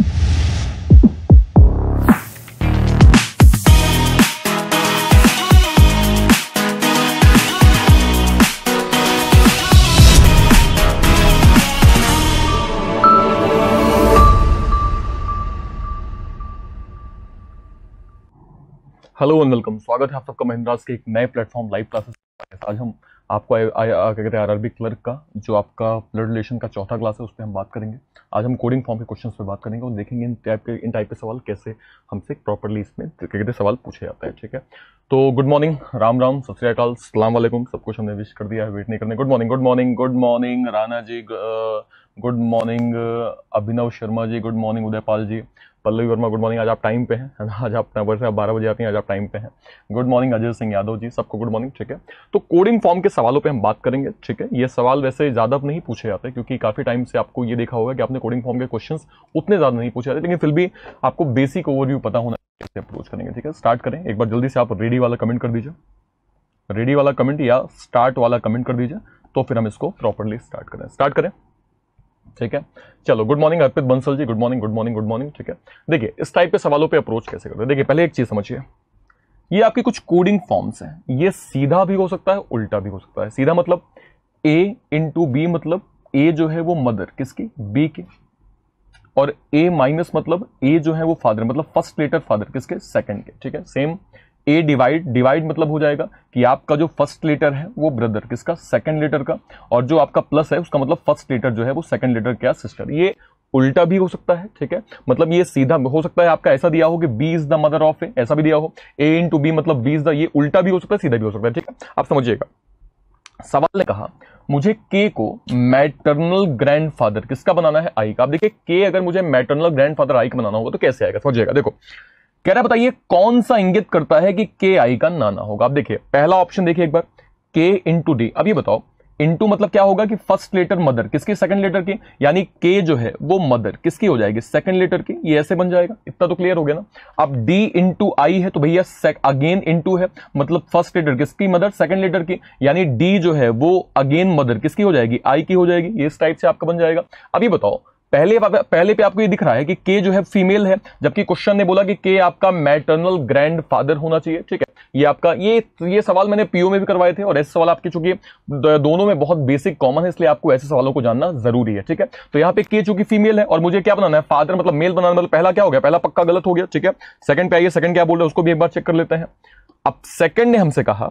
Hello and welcome स्वागत है आप सबका महिंद्रास के एक नए प्लेटफॉर्म लाइव क्लासेस आज हम आपको क्या कहते हैं आर क्लर्क का जो आपका ब्लड रिलेशन का चौथा क्लास है उस पर हम बात करेंगे आज हम कोडिंग फॉर्म के क्वेश्चंस पर बात करेंगे और देखेंगे इन टाइप के इन टाइप के सवाल कैसे हमसे प्रॉपरली इसमें क्या कहते हैं सवाल पूछे जाते हैं ठीक है तो गुड मॉर्निंग राम राम सत श्रीकाल सलाम वालेकुम सब कुछ हमने विश कर दिया है वेट नहीं करने good morning good morning good morning Rana ji good morning Abhinav Sharma ji good morning Udaypal ji Pallavi Verma good morning आज आप टाइम पे हैं आज आप वैसे आप बारह बजे आती हैं आज आप टाइम पे हैं गुड मॉर्निंग अजय सिंह यादव जी सबको गुड मॉर्निंग ठीक है तो कोडिंग फॉर्म के सवालों पे हम बात करेंगे ठीक है ये सवाल वैसे ज़्यादा नहीं पूछे जाते क्योंकि काफ़ी टाइम से आपको ये देखा होगा कि आपने कोडिंग फॉर्म के क्वेश्चन उतने ज़्यादा नहीं पूछे जाते लेकिन फिर भी आपको बेसिक ओवरव्यू पता होना अप्रोच करेंगे ठीक है स्टार्ट करें एक बार जल्दी से आप रेडी वाला कमेंट कर दीजिए रेडी वाला कमेंट या स्टार्ट वाला कमेंट कर दीजिए तो फिर हम इसको प्रॉपरली स्टार्ट करें स्टार्ट करें ठीक है चलो good morning Arpit Bansal ji good morning good morning good morning ठीक है देखिए इस टाइप के सवालों पे अप्रोच कैसे करते हैं देखिए पहले एक चीज समझिए ये आपके कुछ कोडिंग फॉर्म्स हैं ये सीधा भी हो सकता है उल्टा भी हो सकता है सीधा मतलब ए इंटू बी मतलब ए जो है वो मदर किसकी बी के और ए माइनस मतलब ए जो है वो फादर मतलब फर्स्ट लेटर फादर किसके सेकेंड के ठीक है सेम ए डिवाइड डिवाइड मतलब हो जाएगा कि आपका जो फर्स्ट लेटर है वो ब्रदर किसका सेकंड लेटर का और जो आपका प्लस है उसका मतलब फर्स्ट लेटर जो है वो सेकंड लेटर क्या सिस्टर ये उल्टा भी हो सकता है ठीक है मतलब ये सीधा हो सकता है आपका ऐसा दिया हो कि B is the mother of A ऐसा भी दिया हो ए इन टू बी मतलब बी इज द ये उल्टा भी हो सकता है सीधा भी हो सकता है ठीक है आप समझिएगा सवाल ने कहा मुझे के को मैटरनल ग्रैंडफादर किसका बनाना है आई का आप देखिए के अगर मुझे मैटरनल ग्रैंडफादर आई का बनाना होगा तो कैसे आएगा समझिएगा देखो कह रहा है बताइए कौन सा इंगित करता है कि के आई का नाना होगा आप देखिए पहला ऑप्शन देखिए एक बार के इंटू डी अब ये बताओ इंटू मतलब क्या होगा कि फर्स्ट लेटर मदर किसकी सेकंड लेटर की यानी के जो है वो मदर किसकी हो जाएगी सेकंड लेटर की ये ऐसे बन जाएगा इतना तो क्लियर हो गया ना अब डी इंटू आई है तो भैया अगेन इंटू है मतलब फर्स्ट लेटर किसकी मदर सेकंड लेटर की यानी डी जो है वो अगेन मदर किसकी हो जाएगी आई की हो जाएगी इस टाइप से आपका बन जाएगा अभी बताओ पहले पहले पे आपको ये दिख रहा है कि के जो है फीमेल है जबकि क्वेश्चन ने बोला कि के आपका मैटर्नल ग्रैंड फादर होना चाहिए ठीक है ये आपका ये ये सवाल मैंने पीओ में भी करवाए थे और ऐसे सवाल आपके चूंकि दोनों में बहुत बेसिक कॉमन है इसलिए आपको ऐसे सवालों को जानना जरूरी है ठीक है तो यहाँ पे के चूंकि फीमेल है और मुझे क्या बनाना है फादर मतलब मेल बनाना मतलब पहला क्या हो गया पहला पक्का गलत हो गया ठीक है सेकंड पे आइए सेकंड क्या बोल रहे हैं उसको भी एक बार चेक कर लेते हैं अब सेकंड ने हमसे कहा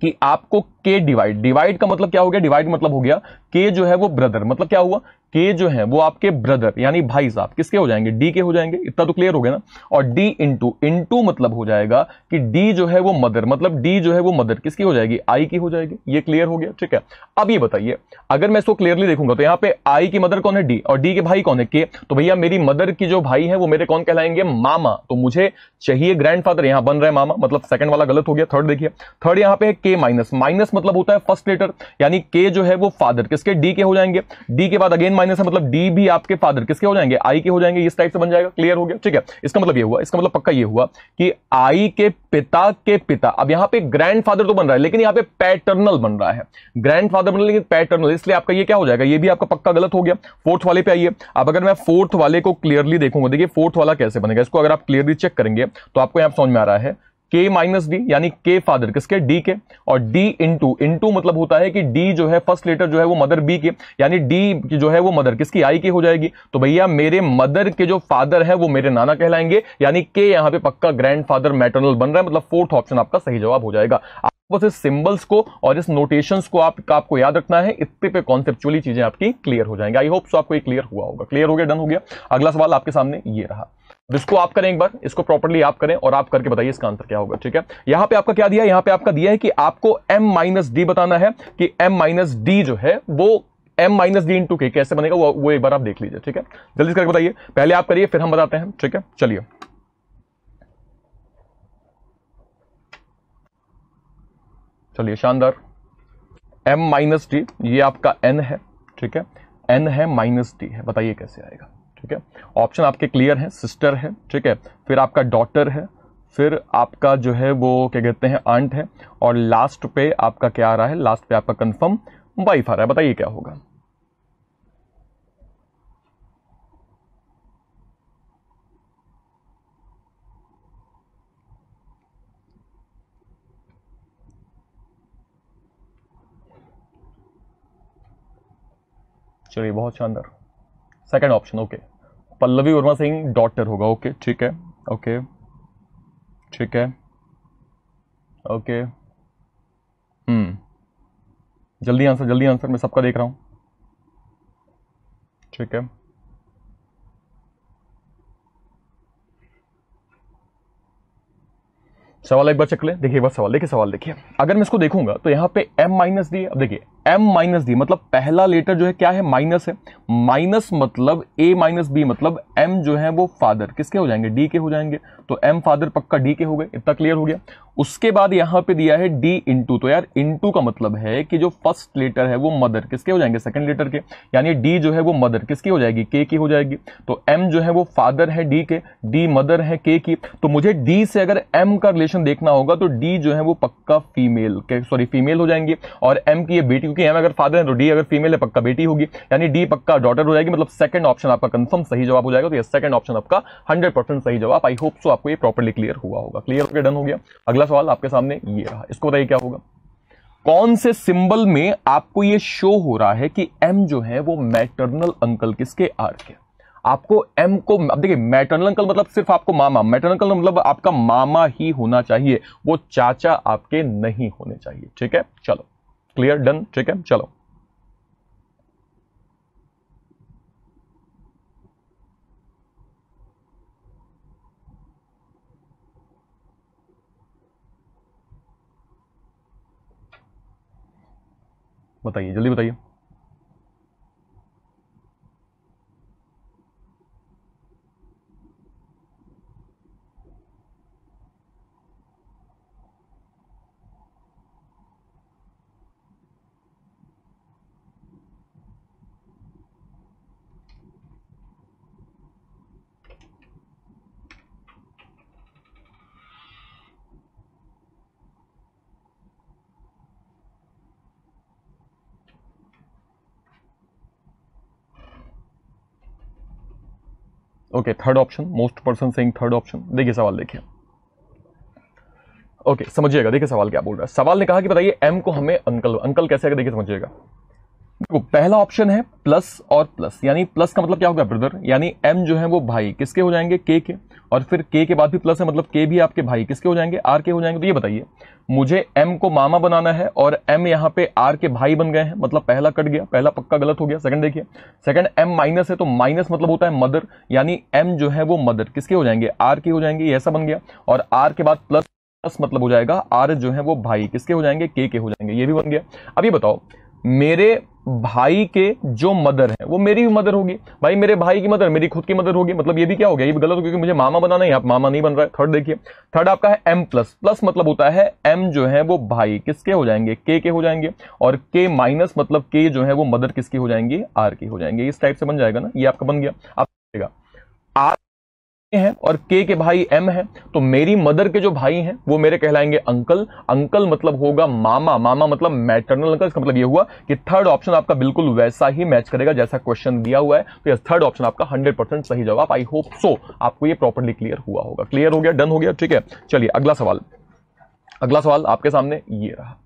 कि आपको के डिवाइड डिवाइड का मतलब क्या हो गया डिवाइड मतलब हो गया के जो है वो ब्रदर मतलब क्या हुआ के जो है वो आपके ब्रदर यानी भाई साहब किसके हो जाएंगे डी के हो जाएंगे इतना तो क्लियर हो गया ना और डी इंटू इंटू मतलब हो जाएगा कि डी जो है वो मदर मतलब डी जो है वो मदर किसकी हो जाएगी आई की हो जाएगी ये क्लियर हो गया ठीक है अब ये बताइए अगर मैं इसको क्लियरली देखूंगा तो यहां पे आई की मदर कौन है डी और डी के भाई कौन है के तो भैया मेरी मदर की जो भाई है वो मेरे कौन कहलाएंगे मामा तो मुझे चाहिए ग्रैंड फादर यहां बन रहे मामा मतलब सेकंड वाला गलत हो गया थर्ड देखिए थर्ड यहां पे है के माइनस माइनस मतलब होता है फर्स्ट लेटर यानी के जो है वो फादर किसके डी के हो जाएंगे डी के बाद अगेन माइनस है मतलब डी भी आपके फादर किसके हो जाएंगे आई के हो जाएंगे इस टाइप से बन जाएगा क्लियर हो गया ठीक है इसका मतलब ये हुआ इसका मतलब पक्का ये हुआ कि आई के पिता के पिता अब यहां पे ग्रैंडफादर तो बन रहा है लेकिन यहां पे पैटर्नल बन रहा है ग्रैंडफादर बन रहा है लेकिन पैटर्नल इसलिए आपका ये क्या हो जाएगा ये भी आपका पक्का गलत हो गया फोर्थ वाले पे आइए अब अगर मैं फोर्थ वाले को क्लियरली देखूंगा देखिए फोर्थ वाला कैसे बनेगा इसको अगर आप क्लियरली चेक करेंगे तो आपको यहां समझ में आ रहा है के माइनस डी यानी के फादर किसके डी के और डी इंटू इंटू मतलब होता है कि डी जो है फर्स्ट लेटर जो है वो मदर बी के यानी डी जो है वो मदर किसकी आई की हो जाएगी तो भैया मेरे मदर के जो फादर है वो मेरे नाना कहलाएंगे यानी के यहाँ पे पक्का ग्रैंड फादर मैटरनल बन रहा है मतलब फोर्थ ऑप्शन आपका सही जवाब हो जाएगा बस इस सिंबल्स को और इस नोटेशन को आप आपको याद रखना है इतने पे कॉन्सेप्चुअली चीजें आपकी क्लियर हो जाएंगे आई होप सो आपको ये क्लियर हुआ होगा क्लियर हो गया डन हो गया अगला सवाल आपके सामने ये रहा इसको आप करें एक बार इसको प्रॉपरली आप करें और आप करके बताइए इसका आंसर क्या होगा ठीक है यहां पे आपका क्या दिया है यहां पे आपका दिया है कि आपको m माइनस डी बताना है कि m माइनस डी जो है वो एम माइनस डी इंटू के कैसे बनेगा वो, वो एक बार आप देख लीजिए ठीक है जल्दी से करके बताइए पहले आप करिए फिर हम बताते हैं ठीक है चलिए चलिए शानदार एम माइनस डी ये आपका एन है ठीक है एन है माइनस डी है बताइए कैसे आएगा ठीक है ऑप्शन आपके क्लियर हैं सिस्टर है ठीक है फिर आपका डॉटर है फिर आपका जो है वो क्या कहते हैं आंट है और लास्ट पे आपका क्या आ रहा है लास्ट पे आपका कंफर्म वाइफ आ रहा है बताइए क्या होगा चलिए बहुत शानदार second option okay Pallavi Verma Singh daughter होगा ओके ठीक है ओके ठीक है ओके हम्म जल्दी आंसर जल्दी आंसर मैं सबका देख रहा हूँ ठीक है सवाल एक बार चक ले देखिए बस सवाल देखिए सवाल देखिए अगर मैं इसको देखूंगा तो यहाँ पे m माइनस डी अब देखिए एम माइनस डी मतलब पहला लेटर जो है क्या है माइनस है माइनस मतलब ए माइनस बी मतलब एम जो है वो फादर किसके हो जाएंगे डी के हो जाएंगे तो एम फादर पक्का डी के हो गए इतना क्लियर हो गया उसके बाद यहाँ पे दिया है डी इंटू तो यार इंटू का मतलब है कि जो फर्स्ट लेटर है वो मदर किसके हो जाएंगे सेकंड लेटर के यानी डी जो है वो मदर किसकी हो जाएगी के की हो जाएगी तो एम जो है वो फादर है डी के डी मदर है के की तो मुझे डी से अगर एम का रिलेशन देखना होगा तो डी जो है वो पक्का फीमेल सॉरी फीमेल हो जाएंगे और एम की ये बेटी क्योंकि एम अगर फादर है तो डी अगर फीमेल है पक्का बेटी होगी यानी डी पक्का डॉटर हो जाएगी मतलब सेकंड ऑप्शन आपका कंफर्म सही जवाब हो जाएगा तो ये सेकंड ऑप्शन आपका हंड्रेड सही जवाब आई होप सो आपको ये प्रॉपरली क्लियर हुआ होगा क्लियर होकर डन हो गया अगला सवाल आपके सामने ये रहा इसको बताइए क्या होगा कौन से सिंबल में आपको ये शो हो रहा है कि एम जो है वो मैटर्नल अंकल किसके आर के आपको एम को अब देखिए मैटर्नल अंकल मतलब सिर्फ आपको मामा मैटर्नल अंकल मतलब आपका मामा ही होना चाहिए वो चाचा आपके नहीं होने चाहिए ठीक है चलो क्लियर डन ठीक है चलो बताइए जल्दी बताइए okay third option most person saying third option देखिए सवाल देखिए ओके okay, समझिएगा देखिए सवाल क्या बोल रहा है सवाल ने कहा कि बताइए एम को हमें अंकल अंकल कैसे आएगा देखिए समझिएगा देखो पहला ऑप्शन है प्लस और प्लस यानी प्लस का मतलब क्या होगा ब्रदर यानी एम जो है वो भाई किसके हो जाएंगे के के और फिर के के बाद भी प्लस है मतलब के भी आपके भाई किसके हो जाएंगे आर के हो जाएंगे तो ये बताइए मुझे एम को मामा बनाना है और एम यहाँ पे आर के भाई बन गए हैं मतलब पहला कट गया पहला पक्का गलत हो गया सेकंड देखिए सेकंड एम माइनस है तो माइनस मतलब होता है मदर यानी एम जो है वो मदर किसके हो जाएंगे आर के हो जाएंगे ये ऐसा बन गया और आर के बाद प्लस प्लस मतलब हो जाएगा आर जो है वो भाई किसके हो जाएंगे के के हो जाएंगे ये भी बन गया अब ये बताओ मेरे भाई के जो मदर है वो मेरी भी मदर होगी भाई मेरे भाई की मदर मेरी खुद की मदर होगी मतलब ये भी क्या हो गया ये भी गलत हो क्योंकि मुझे मामा बनाना है आप मामा नहीं बन रहा है थर्ड देखिए थर्ड आपका है एम प्लस प्लस मतलब होता है एम जो है वो भाई किसके हो जाएंगे के के हो जाएंगे और के माइनस मतलब के जो है वो मदर किसकी हो जाएंगी आर की हो जाएंगे इस टाइप से बन जाएगा ना ये आपका बन गया आप आर है और के के भाई एम है तो मेरी मदर के जो भाई हैं वो मेरे कहलाएंगे अंकल अंकल मतलब होगा मामा मामा मतलब मैटरनल अंकल इसका मतलब ये हुआ कि थर्ड ऑप्शन आपका बिल्कुल वैसा ही मैच करेगा जैसा क्वेश्चन दिया हुआ है तो यस थर्ड ऑप्शन आपका 100% सही जवाब आई होप सो आपको ये प्रॉपरली क्लियर हुआ होगा क्लियर हो गया डन हो गया ठीक है चलिए अगला सवाल अगला सवाल आपके सामने ये रहा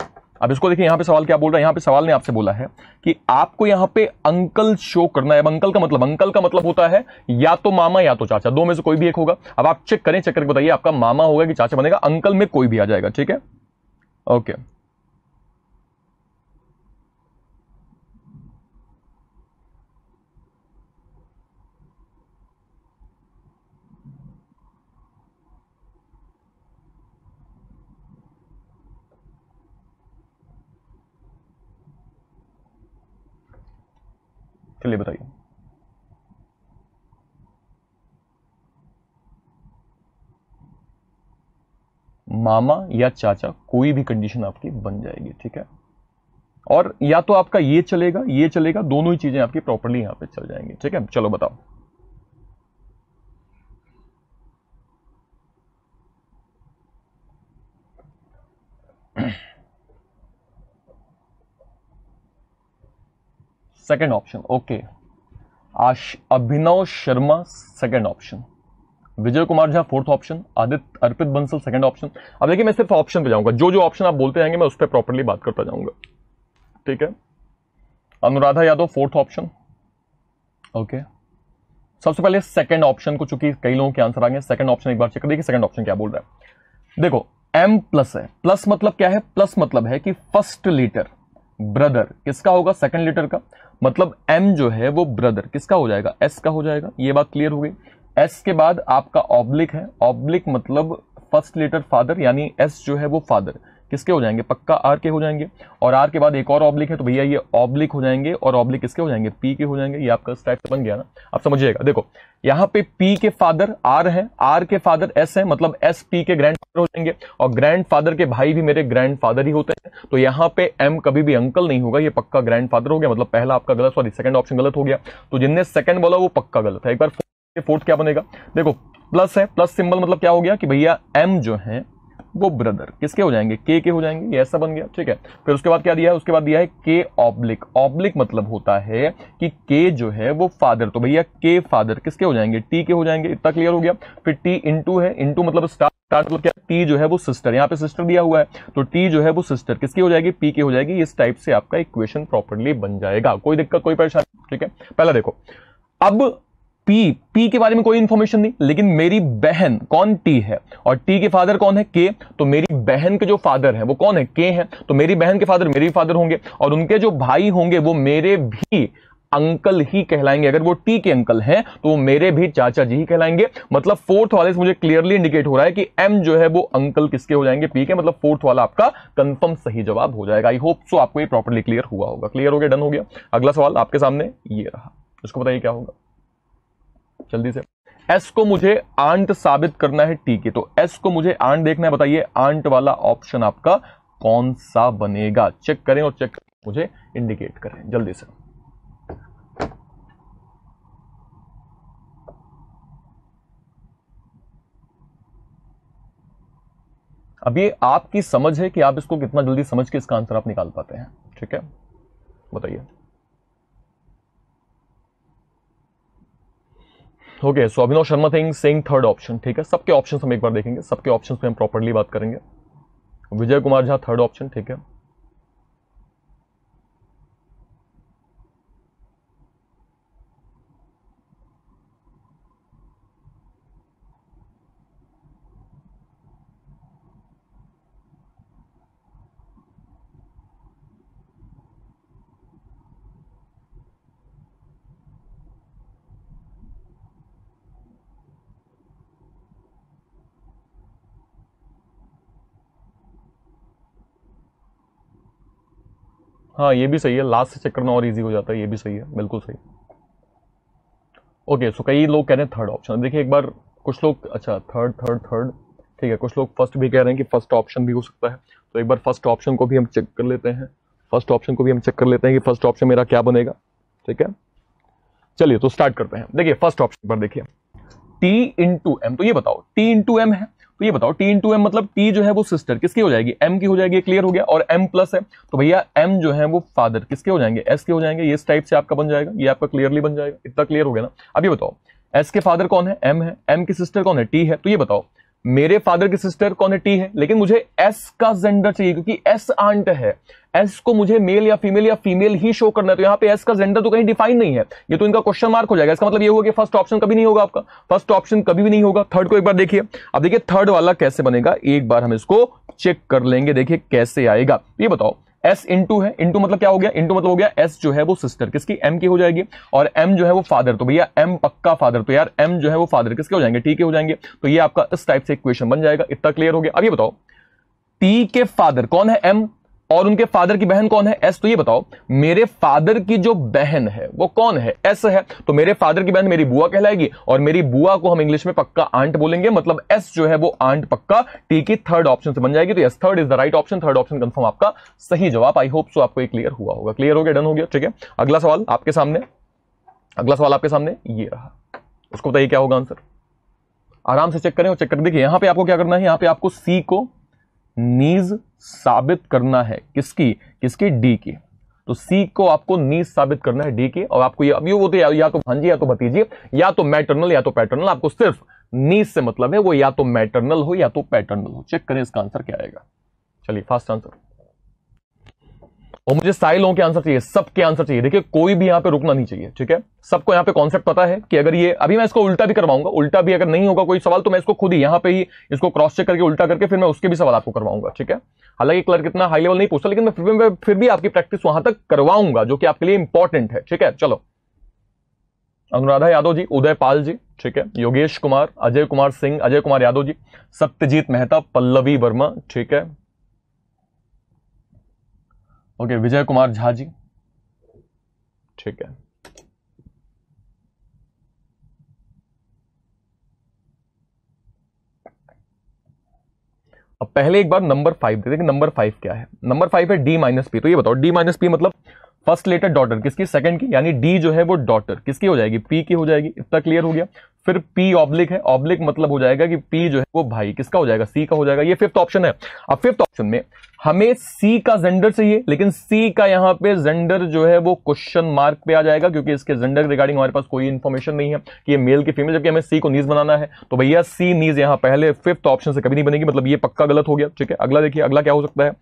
अब इसको देखिए यहां पे सवाल क्या बोल रहा है यहां पे सवाल ने आपसे बोला है कि आपको यहां पे अंकल शो करना है अंकल का मतलब अंकल का मतलब होता है या तो मामा या तो चाचा दो में से कोई भी एक होगा अब आप चेक करें चेक करके बताइए आपका मामा होगा कि चाचा बनेगा अंकल में कोई भी आ जाएगा ठीक है ओके okay. चलिए बताइए मामा या चाचा कोई भी कंडीशन आपकी बन जाएगी ठीक है और या तो आपका ये चलेगा ये चलेगा दोनों ही चीजें आपकी प्रॉपरली यहां पे चल जाएंगी ठीक है चलो बताओ Yeah. सेकेंड ऑप्शन ओके आश Abhinav Sharma second option Vijay Kumar Jha fourth option Aditya Arpit Bansal second option अब देखिए मैं सिर्फ ऑप्शन पे जाऊंगा जो जो ऑप्शन आप बोलते रहेंगे मैं उस पर प्रॉपरली बात करता जाऊंगा ठीक है Anuradha Yadav fourth option okay सबसे पहले सेकेंड ऑप्शन को चूंकि कई लोगों के आंसर आ गए सेकंड ऑप्शन एक बार चेक कर देखिए सेकंड ऑप्शन क्या बोल रहा है देखो एम प्लस है प्लस मतलब क्या है प्लस मतलब है कि फर्स्ट लीटर ब्रदर किसका होगा सेकंड लीटर का मतलब एम जो है वो ब्रदर किसका हो जाएगा एस का हो जाएगा ये बात क्लियर हो गई एस के बाद आपका ऑब्लिक है ऑब्लिक मतलब फर्स्ट लेटर फादर यानी एस जो है वो फादर किसके हो जाएंगे पक्का आर के हो जाएंगे और आर के बाद एक और ऑब्लिक है तो भैया ये ऑब्लिक हो जाएंगे और ऑब्लिक किसके हो जाएंगे पी के हो जाएंगे ये आपका स्ट्रैक्ट तो बन गया ना आप समझिएगा देखो यहाँ पे पी के फादर आर है आर के फादर एस है मतलब एस पी के ग्रैंड हो जाएंगे और ग्रैंड फादर के भाई भी मेरे ग्रैंड फादर ही होते हैं तो यहाँ पे एम कभी भी अंकल नहीं होगा ये पक्का ग्रैंड फादर हो गया मतलब पहला आपका गलत सॉरी सेकंड ऑप्शन गलत हो गया तो जिनने सेकंड बोला वो पक्का गलत है एक बार फोर्थ क्या बनेगा देखो प्लस है प्लस सिंबल मतलब क्या हो गया कि भैया एम जो है वो ब्रदर किसके हो जाएंगे के के हो जाएंगे ये ऐसा बन गया ठीक है फिर उसके बाद क्या दिया है उसके बाद दिया है के ऑब्लिक ऑब्लिक मतलब होता है कि के जो है वो फादर तो भैया के फादर किसके हो जाएंगे टी के हो जाएंगे इतना क्लियर हो गया फिर टी इंटू है इंटू मतलब स्टार स्टार मतलब क्या टी जो है वो सिस्टर यहाँ पे सिस्टर दिया हुआ है तो टी जो है वो सिस्टर किसकी हो जाएगी पी की हो जाएगी इस टाइप से आपका इक्वेशन प्रॉपरली बन जाएगा कोई दिक्कत कोई परेशानी ठीक है पहला देखो अब पी पी के बारे में कोई इंफॉर्मेशन नहीं लेकिन मेरी बहन कौन टी है और टी के फादर कौन है के तो मेरी बहन के जो फादर है वो कौन है के है तो मेरी बहन के फादर मेरे फादर होंगे और उनके जो भाई होंगे वो मेरे भी अंकल ही कहलाएंगे अगर वो टी के अंकल हैं तो वो मेरे भी चाचा जी ही कहलाएंगे मतलब फोर्थ वाले से मुझे क्लियरली इंडिकेट हो रहा है कि एम जो है वो अंकल किसके हो जाएंगे पी के मतलब फोर्थ वाला आपका कंफर्म सही जवाब हो जाएगा आई होप सो आपको ये प्रॉपरली क्लियर हुआ होगा क्लियर हो गया डन हो गया अगला सवाल आपके सामने ये रहा इसको बताइए क्या होगा जल्दी से एस को मुझे आंट साबित करना है टी के तो एस को मुझे आंट देखना है बताइए आंट वाला ऑप्शन आपका कौन सा बनेगा चेक करें और चेक मुझे इंडिकेट करें जल्दी से अब ये आपकी समझ है कि आप इसको कितना जल्दी समझ के इसका आंसर आप निकाल पाते हैं ठीक है बताइए okay so Abhinav Sharma thing saying third option ठीक है सबके ऑप्शन हम एक बार देखेंगे सबके ऑप्शन पे हम प्रॉपरली बात करेंगे विजय कुमार झा थर्ड ऑप्शन ठीक है हाँ ये भी सही है लास्ट से चेक करना और इजी हो जाता है ये भी सही है बिल्कुल सही ओके सो कई लोग कह रहे हैं थर्ड ऑप्शन देखिए एक बार कुछ लोग अच्छा थर्ड थर्ड थर्ड ठीक है कुछ लोग फर्स्ट भी कह रहे हैं कि फर्स्ट ऑप्शन भी हो सकता है तो एक बार फर्स्ट ऑप्शन को भी हम चेक कर लेते हैं फर्स्ट ऑप्शन को भी हम चेक कर लेते हैं कि फर्स्ट ऑप्शन मेरा क्या बनेगा ठीक है चलिए तो स्टार्ट करते हैं देखिए फर्स्ट ऑप्शन पर देखिए टी इंटू एम तो ये बताओ टी इंटू एम है तो ये बताओ टी इन टू एम मतलब टी जो है वो सिस्टर किसकी हो जाएगी एम की हो जाएगी क्लियर हो गया और एम प्लस है तो भैया एम जो है वो फादर किसके हो जाएंगे एस के हो जाएंगे ये इस टाइप से आपका बन जाएगा ये आपका क्लियरली बन जाएगा इतना क्लियर हो गया ना अभी बताओ एस के फादर कौन है एम है एम की सिस्टर कौन है टी है तो ये बताओ मेरे फादर की सिस्टर कौन है टी है लेकिन मुझे एस का जेंडर चाहिए क्योंकि एस आंट है एस को मुझे मेल या फीमेल या फीमेल ही शो करना है तो यहाँ पे एस का जेंडर तो कहीं डिफाइन नहीं है ये तो इनका क्वेश्चन मार्क हो जाएगा इसका मतलब ये होगा कि फर्स्ट ऑप्शन कभी नहीं होगा आपका फर्स्ट ऑप्शन कभी भी नहीं होगा थर्ड को एक बार देखिए अब देखिए थर्ड वाला कैसे बनेगा एक बार हम इसको चेक कर लेंगे देखिए कैसे आएगा ये बताओ एस इंटू है इंटू मतलब क्या हो गया इंटू मतलब हो गया एस जो है वो सिस्टर किसकी एम की हो जाएगी और एम जो है वो फादर तो भैया एम पक्का फादर तो यार एम जो है वो फादर किसके हो जाएंगे टी के हो जाएंगे तो ये आपका इस टाइप से इक्वेशन बन जाएगा इतना क्लियर हो गया अब ये बताओ टी के फादर कौन है एम और उनके फादर की बहन कौन है एस तो ये बताओ मेरे फादर की जो बहन है वो कौन है एस है तो मेरे फादर की बहन मेरी बुआ कहलाएगी और मेरी बुआ को हम इंग्लिश में पक्का आंट बोलेंगे मतलब एस जो है वो आंट पक्का टी की थर्ड ऑप्शन से बन जाएगी तो yes third is the right option third option confirm आपका सही जवाब आई होप सो आपको ये क्लियर हुआ होगा क्लियर हो गया डन हो गया ठीक है अगला सवाल आपके सामने अगला सवाल आपके सामने ये रहा उसको बताइए क्या होगा आंसर आराम से चेक करें और चेक कर देखिए यहां पे आपको क्या करना है यहां पे आपको सी को नीज साबित करना है किसकी किसकी डी की तो सी को आपको नीज साबित करना है डी की और आपको ये अभी वो तो या, या तो भांजी हाँ या तो भतीजी या तो मैटरनल या तो पैटर्नल आपको सिर्फ नीज से मतलब है वो या तो मैटरनल हो या तो पैटर्नल हो चेक करें इसका आंसर क्या आएगा चलिए फास्ट आंसर और मुझे सारे लोगों के आंसर चाहिए सबके आंसर चाहिए देखिए कोई भी यहाँ पे रुकना नहीं चाहिए ठीक है सबको यहाँ पे कॉन्सेप्ट पता है कि अगर ये अभी मैं इसको उल्टा भी करवाऊंगा उल्टा भी अगर नहीं होगा कोई सवाल तो मैं इसको खुद ही यहाँ पे ही इसको क्रॉस चेक करके उल्टा करके फिर मैं उसके भी सवाल आपको करवाऊंगा ठीक है हालांकि क्लर्क इतना हाई लेवल नहीं पूछता लेकिन मैं फिर भी फिर भी आपकी प्रैक्टिस वहां तक करवाऊंगा जो कि आपके लिए इंपॉर्टेंट है ठीक है चलो अनुराधा यादव जी उदय पाल जी ठीक है योगेश कुमार अजय कुमार सिंह अजय कुमार यादव जी सत्यजीत मेहता पल्लवी वर्मा ठीक है ओके विजय कुमार झा जी ठीक है अब पहले एक बार नंबर फाइव देखते हैं नंबर फाइव क्या है नंबर फाइव है डी माइनस पी तो ये बताओ डी माइनस पी मतलब फर्स्ट लेटर डॉटर किसकी सेकंड की यानी डी जो है वो डॉटर किसकी हो जाएगी पी की हो जाएगी इतना क्लियर हो गया फिर P ऑब्लिक है ऑब्लिक मतलब हो जाएगा कि P जो है वो भाई किसका हो जाएगा C का हो जाएगा ये फिफ्थ ऑप्शन है अब फिफ्थ ऑप्शन में हमें C का जेंडर चाहिए लेकिन C का यहां पे जेंडर जो है वो क्वेश्चन मार्क पे आ जाएगा क्योंकि इसके जेंडर रिगार्डिंग हमारे पास कोई इन्फॉर्मेशन नहीं है कि ये मेल की फीमेल जबकि हमें सी को नीज बनाना है तो भैया सी नीज यहां पहले फिफ्थ ऑप्शन से कभी नहीं बनेगी मतलब ये पक्का गलत हो गया ठीक है अगला देखिए अगला क्या हो सकता है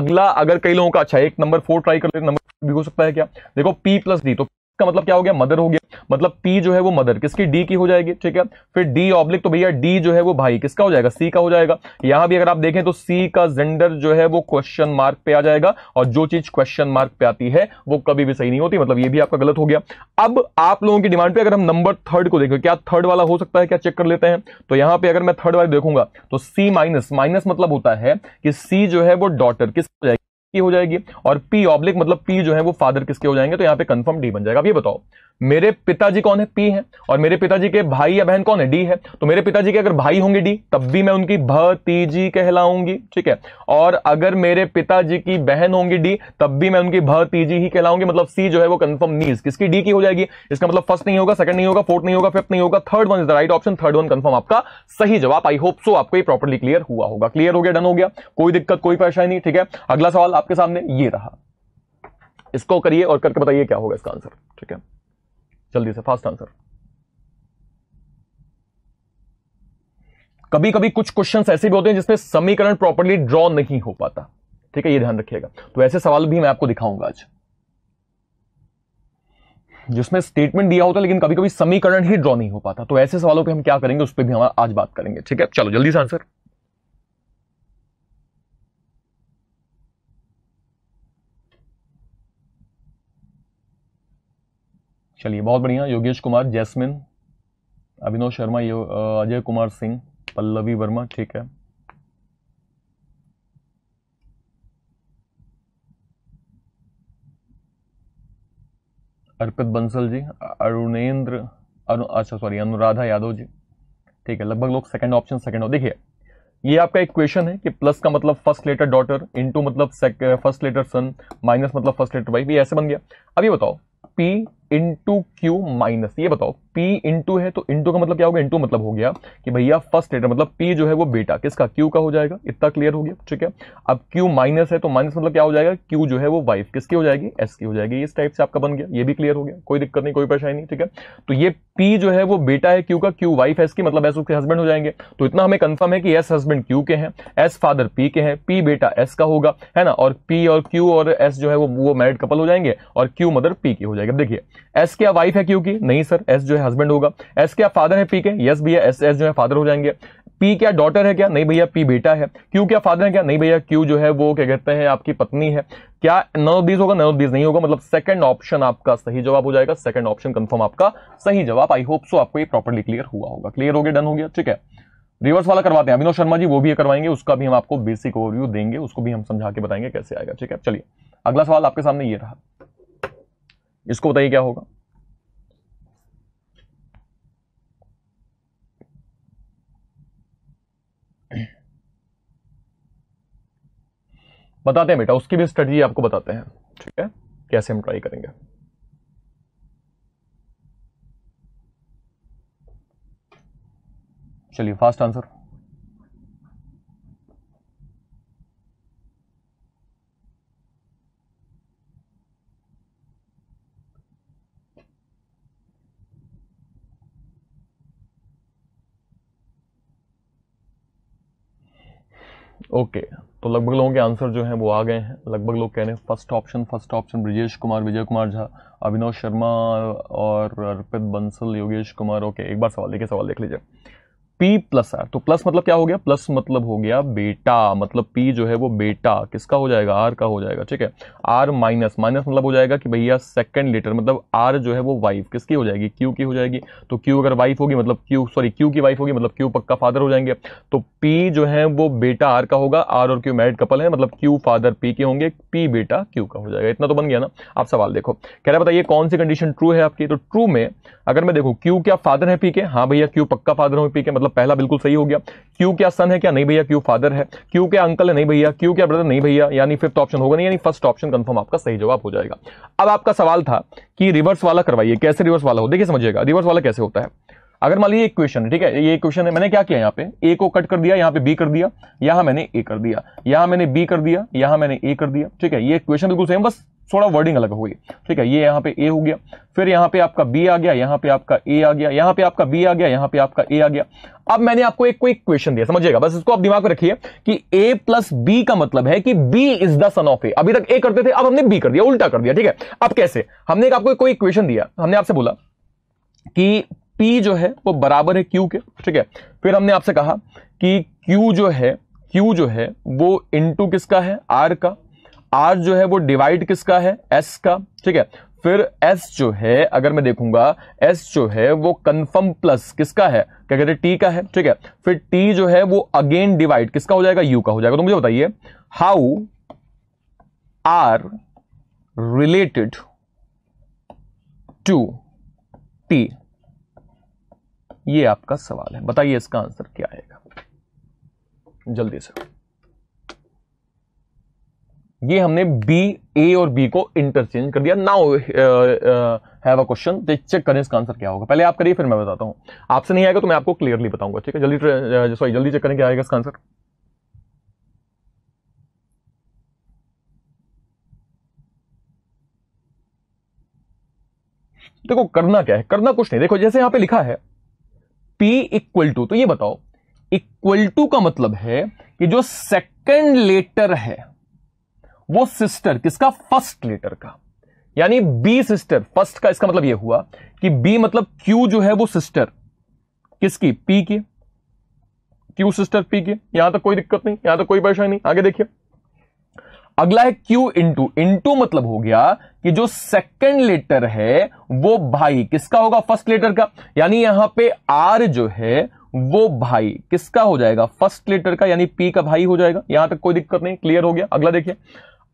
अगला अगर कई लोगों का अच्छा एक नंबर फोर ट्राई कर ले नंबर भी हो सकता है क्या देखो पी प्लस डी तो का मतलब क्या हो गया मदर हो गया मतलब पी जो है वो मदर किसकी डी की हो जाएगी ठीक है फिर डी ऑब्लिक तो भैया डी जो है वो भाई किसका हो जाएगा सी का हो जाएगा यहां भी अगर आप देखें तो सी का जेंडर जो है वो क्वेश्चन मार्क पे आ जाएगा और जो चीज क्वेश्चन मार्क पे आती है वो कभी भी सही नहीं होती मतलब ये भी आपका गलत हो गया अब आप लोगों की डिमांड पे अगर हम नंबर थर्ड को देखें क्या थर्ड वाला हो सकता है क्या चेक कर लेते हैं तो यहां पर अगर मैं थर्ड वाला देखूंगा तो सी माइनस माइनस मतलब होता है कि सी जो है वो डॉटर किस हो जाएगी हो जाएगी और पी ऑब्लिक मतलब पी जो है वो फादर किसके हो जाएंगे तो यहाँ पे कंफर्म डी बन जाएगा अब ये बताओ मेरे पिताजी कौन है पी है और मेरे पिताजी के भाई या बहन कौन है डी है तो मेरे पिताजी के अगर भाई होंगे डी तब भी मैं उनकी भतीजी कहलाऊंगी ठीक है और अगर मेरे पिताजी की बहन होंगी डी तब भी मैं उनकी भतीजी ही कहलाऊंगी मतलब सी जो है वो कंफर्म नीज किसकी डी की हो जाएगी इसका मतलब फर्स्ट नहीं होगा सेकंड नहीं होगा फोर्थ नहीं होगा फिफ्थ नहीं होगा third one is the right option third one confirm आपका सही जवाब आई होप सो आपको ये प्रॉपरली क्लियर हुआ होगा क्लियर हो गया डन हो गया कोई दिक्कत कोई परेशानी ठीक है अगला सवाल आपके सामने ये रहा इसको करिए और करके बताइए क्या होगा इसका आंसर ठीक है जल्दी से फास्ट आंसर कभी कभी कुछ क्वेश्चंस ऐसे भी होते हैं जिसमें समीकरण प्रॉपरली ड्रॉ नहीं हो पाता ठीक है ये ध्यान रखिएगा तो ऐसे सवाल भी मैं आपको दिखाऊंगा आज जिसमें स्टेटमेंट दिया होता है लेकिन कभी कभी समीकरण ही ड्रॉ नहीं हो पाता तो ऐसे सवालों पे हम क्या करेंगे उस पर भी हम आज बात करेंगे ठीक है चलो जल्दी से आंसर चलिए बहुत बढ़िया योगेश कुमार जैस्मिन अभिनव शर्मा अजय कुमार सिंह पल्लवी वर्मा ठीक है अर्पित बंसल जी अरुणेंद्र अरु, अच्छा सॉरी अनुराधा यादव जी ठीक है लगभग लोग सेकंड ऑप्शन सेकंड हो देखिए ये आपका एक क्वेश्चन है कि प्लस का मतलब फर्स्ट लेटर डॉटर इनटू मतलब फर्स्ट लेटर सन माइनस मतलब फर्स्ट लेटर वाइफ ये ऐसे बन गया अब ये बताओ पी इंटू क्यू माइनस ये बताओ P इंटू है तो इंटू का मतलब क्या होगा इंटू मतलब हो गया कि भैया फर्स्ट लेटर मतलब P जो है वो बेटा किसका Q का हो जाएगा इतना क्लियर हो गया ठीक है अब Q माइनस है तो माइनस मतलब क्या हो जाएगा Q जो है वो वाइफ किसकी हो जाएगी एस की हो जाएगी इस टाइप से आपका बन गया ये भी क्लियर हो गया कोई दिक्कत नहीं कोई परेशानी नहीं ठीक है तो ये P जो है वो बेटा है क्यू का क्यू वाइफ एस की मतलब एस उसके हस्बैंड हो जाएंगे तो इतना हमें कंफर्म है कि एस हस्बैंड क्यू के हैं एस फादर पी के हैं पी बेटा एस का होगा है ना और पी और क्यू और एस जो है वो वो मैरिड कपल हो जाएंगे और क्यू मदर पी की हो जाएगा देखिए एस क्या वाइफ है क्योंकि नहीं सर एस जो है हस्बैंड होगा एस क्या फादर है पी के यस भैया एस एस जो है फादर हो जाएंगे पी क्या डॉटर है क्या नहीं भैया पी बेटा है क्यू क्या फादर है क्या नहीं भैया क्यू जो है वो क्या कहते हैं आपकी पत्नी है क्या नन ऑफ दीज होगा नन ऑफ दीज नहीं होगा मतलब सेकंड ऑप्शन आपका सही जवाब हो जाएगा सेकंड ऑप्शन कंफर्म आपका सही जवाब आई होप सो आपको ये प्रॉपरली क्लियर हुआ होगा क्लियर हो गया डन हो गया ठीक है रिवर्स वाला करवाते हैं अभिनव शर्मा जी वो भी करवाएंगे उसका भी हम आपको बेसिक ओवरव्यू देंगे उसको भी हम समझा के बताएंगे कैसे आएगा ठीक है चलिए अगला सवाल आपके सामने ये रहा इसको बताइए क्या होगा बताते हैं बेटा उसकी भी स्ट्रेटजी आपको बताते हैं ठीक है कैसे हम ट्राई करेंगे चलिए फास्ट आंसर ओके तो लगभग लोगों के आंसर जो हैं वो आ गए हैं लगभग लोग कह रहे हैं first option first option Brajesh Kumar Vijay Kumar Jha Abhinav Sharma और अर्पित बंसल योगेश कुमार ओके एक बार सवाल देखिए सवाल देख लीजिए पी प्लस आर तो प्लस मतलब क्या हो गया प्लस मतलब हो गया बेटा मतलब पी जो है वो बेटा किसका हो जाएगा आर का हो जाएगा ठीक है आर माइनस माइनस मतलब हो जाएगा कि भैया सेकंड लीटर मतलब आर जो है वो वाइफ किसकी हो जाएगी क्यू की हो जाएगी तो क्यू अगर वाइफ होगी मतलब क्यू सॉरी क्यू की वाइफ होगी मतलब क्यू पक्का फादर हो जाएंगे तो पी जो है वो बेटा आर का होगा आर और क्यू मैरिड कपल है मतलब क्यू फादर पी के होंगे पी बेटा क्यू का हो जाएगा इतना तो बन गया ना आप सवाल देखो कह रहे बताइए कौन सी कंडीशन ट्रू है आपकी तो ट्रू में अगर मैं देखो क्यू क्या फादर है पी के हाँ भैया क्यू पक्का फादर हो पी के मतलब मतलब पहला बिल्कुल सही हो गया क्यू क्या सन है क्या नहीं भैया क्यू फादर है क्यू क्या अंकल है नहीं भैया क्यू क्या ब्रदर नहीं भैया यानी फिफ्थ ऑप्शन होगा नहीं यानी फर्स्ट ऑप्शन कंफर्म आपका सही जवाब हो जाएगा अब आपका सवाल था कि रिवर्स वाला करवाइए कैसे रिवर्स वाला हो देखिए समझिएगा रिवर्स वाला कैसे होता है अगर मान लीजिए एक क्वेश्चन ठीक है ये क्वेश्चन है मैंने क्या किया यहाँ पे ए को कट कर दिया यहाँ पे बी कर दिया यहाँ मैंने ए कर दिया यहाँ मैंने बी कर दिया यहाँ मैंने ए कर दिया ठीक है ये क्वेश्चन बिल्कुल सेम बस थोड़ा वर्डिंग अलग होगी ठीक है ये यहाँ पे ए हो गया फिर यहाँ पे आपका बी आ गया यहाँ पे आपका ए आ गया यहाँ पे आपका बी आ गया यहाँ पे आपका ए आ गया अब मैंने आपको एक कोई क्वेश्चन दिया समझिएगा बस इसको आप दिमाग में रखिए कि ए प्लस बी का मतलब है कि B is the son of A अभी तक ए करते थे अब हमने बी कर दिया उल्टा कर दिया ठीक है अब कैसे हमने आपको कोई क्वेश्चन दिया हमने आपसे बोला कि पी जो है वो बराबर है क्यू के ठीक है फिर हमने आपसे कहा कि क्यू जो है क्यू जो है वो इंटू किसका है आर का आर जो है वो डिवाइड किसका है एस का ठीक है फिर एस जो है अगर मैं देखूंगा एस जो है वो कंफर्म प्लस किसका है क्या कहते हैं टी का है ठीक है फिर टी जो है वो अगेन डिवाइड किसका हो जाएगा यू का हो जाएगा तो मुझे बताइए how R related to T ये आपका सवाल है बताइए इसका आंसर क्या आएगा जल्दी से ये हमने बी ए और बी को इंटरचेंज कर दिया now have a question check करें इसका आंसर क्या होगा पहले आप करिए फिर मैं बताता हूं आपसे नहीं आएगा तो मैं आपको क्लियरली बताऊंगा ठीक है जल्दी सॉरी uh, uh, जल्दी चेक करें क्या आएगा इसका आंसर देखो करना क्या है करना कुछ नहीं देखो जैसे यहां पे लिखा है P इक्वल टू तो ये बताओ इक्वल टू का मतलब है कि जो सेकंड लेटर है वो सिस्टर किसका फर्स्ट लेटर का यानी बी सिस्टर फर्स्ट का इसका मतलब ये हुआ कि बी मतलब क्यू जो है वो सिस्टर किसकी पी की क्यू सिस्टर पी की यहां तक कोई दिक्कत नहीं यहां तक कोई परेशानी नहीं आगे देखिए अगला है क्यू इंटू इंटू मतलब हो गया कि जो सेकंड लेटर है वो भाई किसका होगा फर्स्ट लेटर का यानी यहां पे आर जो है वो भाई किसका हो जाएगा फर्स्ट लेटर का यानी पी का भाई हो जाएगा यहां तक कोई दिक्कत नहीं क्लियर हो गया अगला देखिए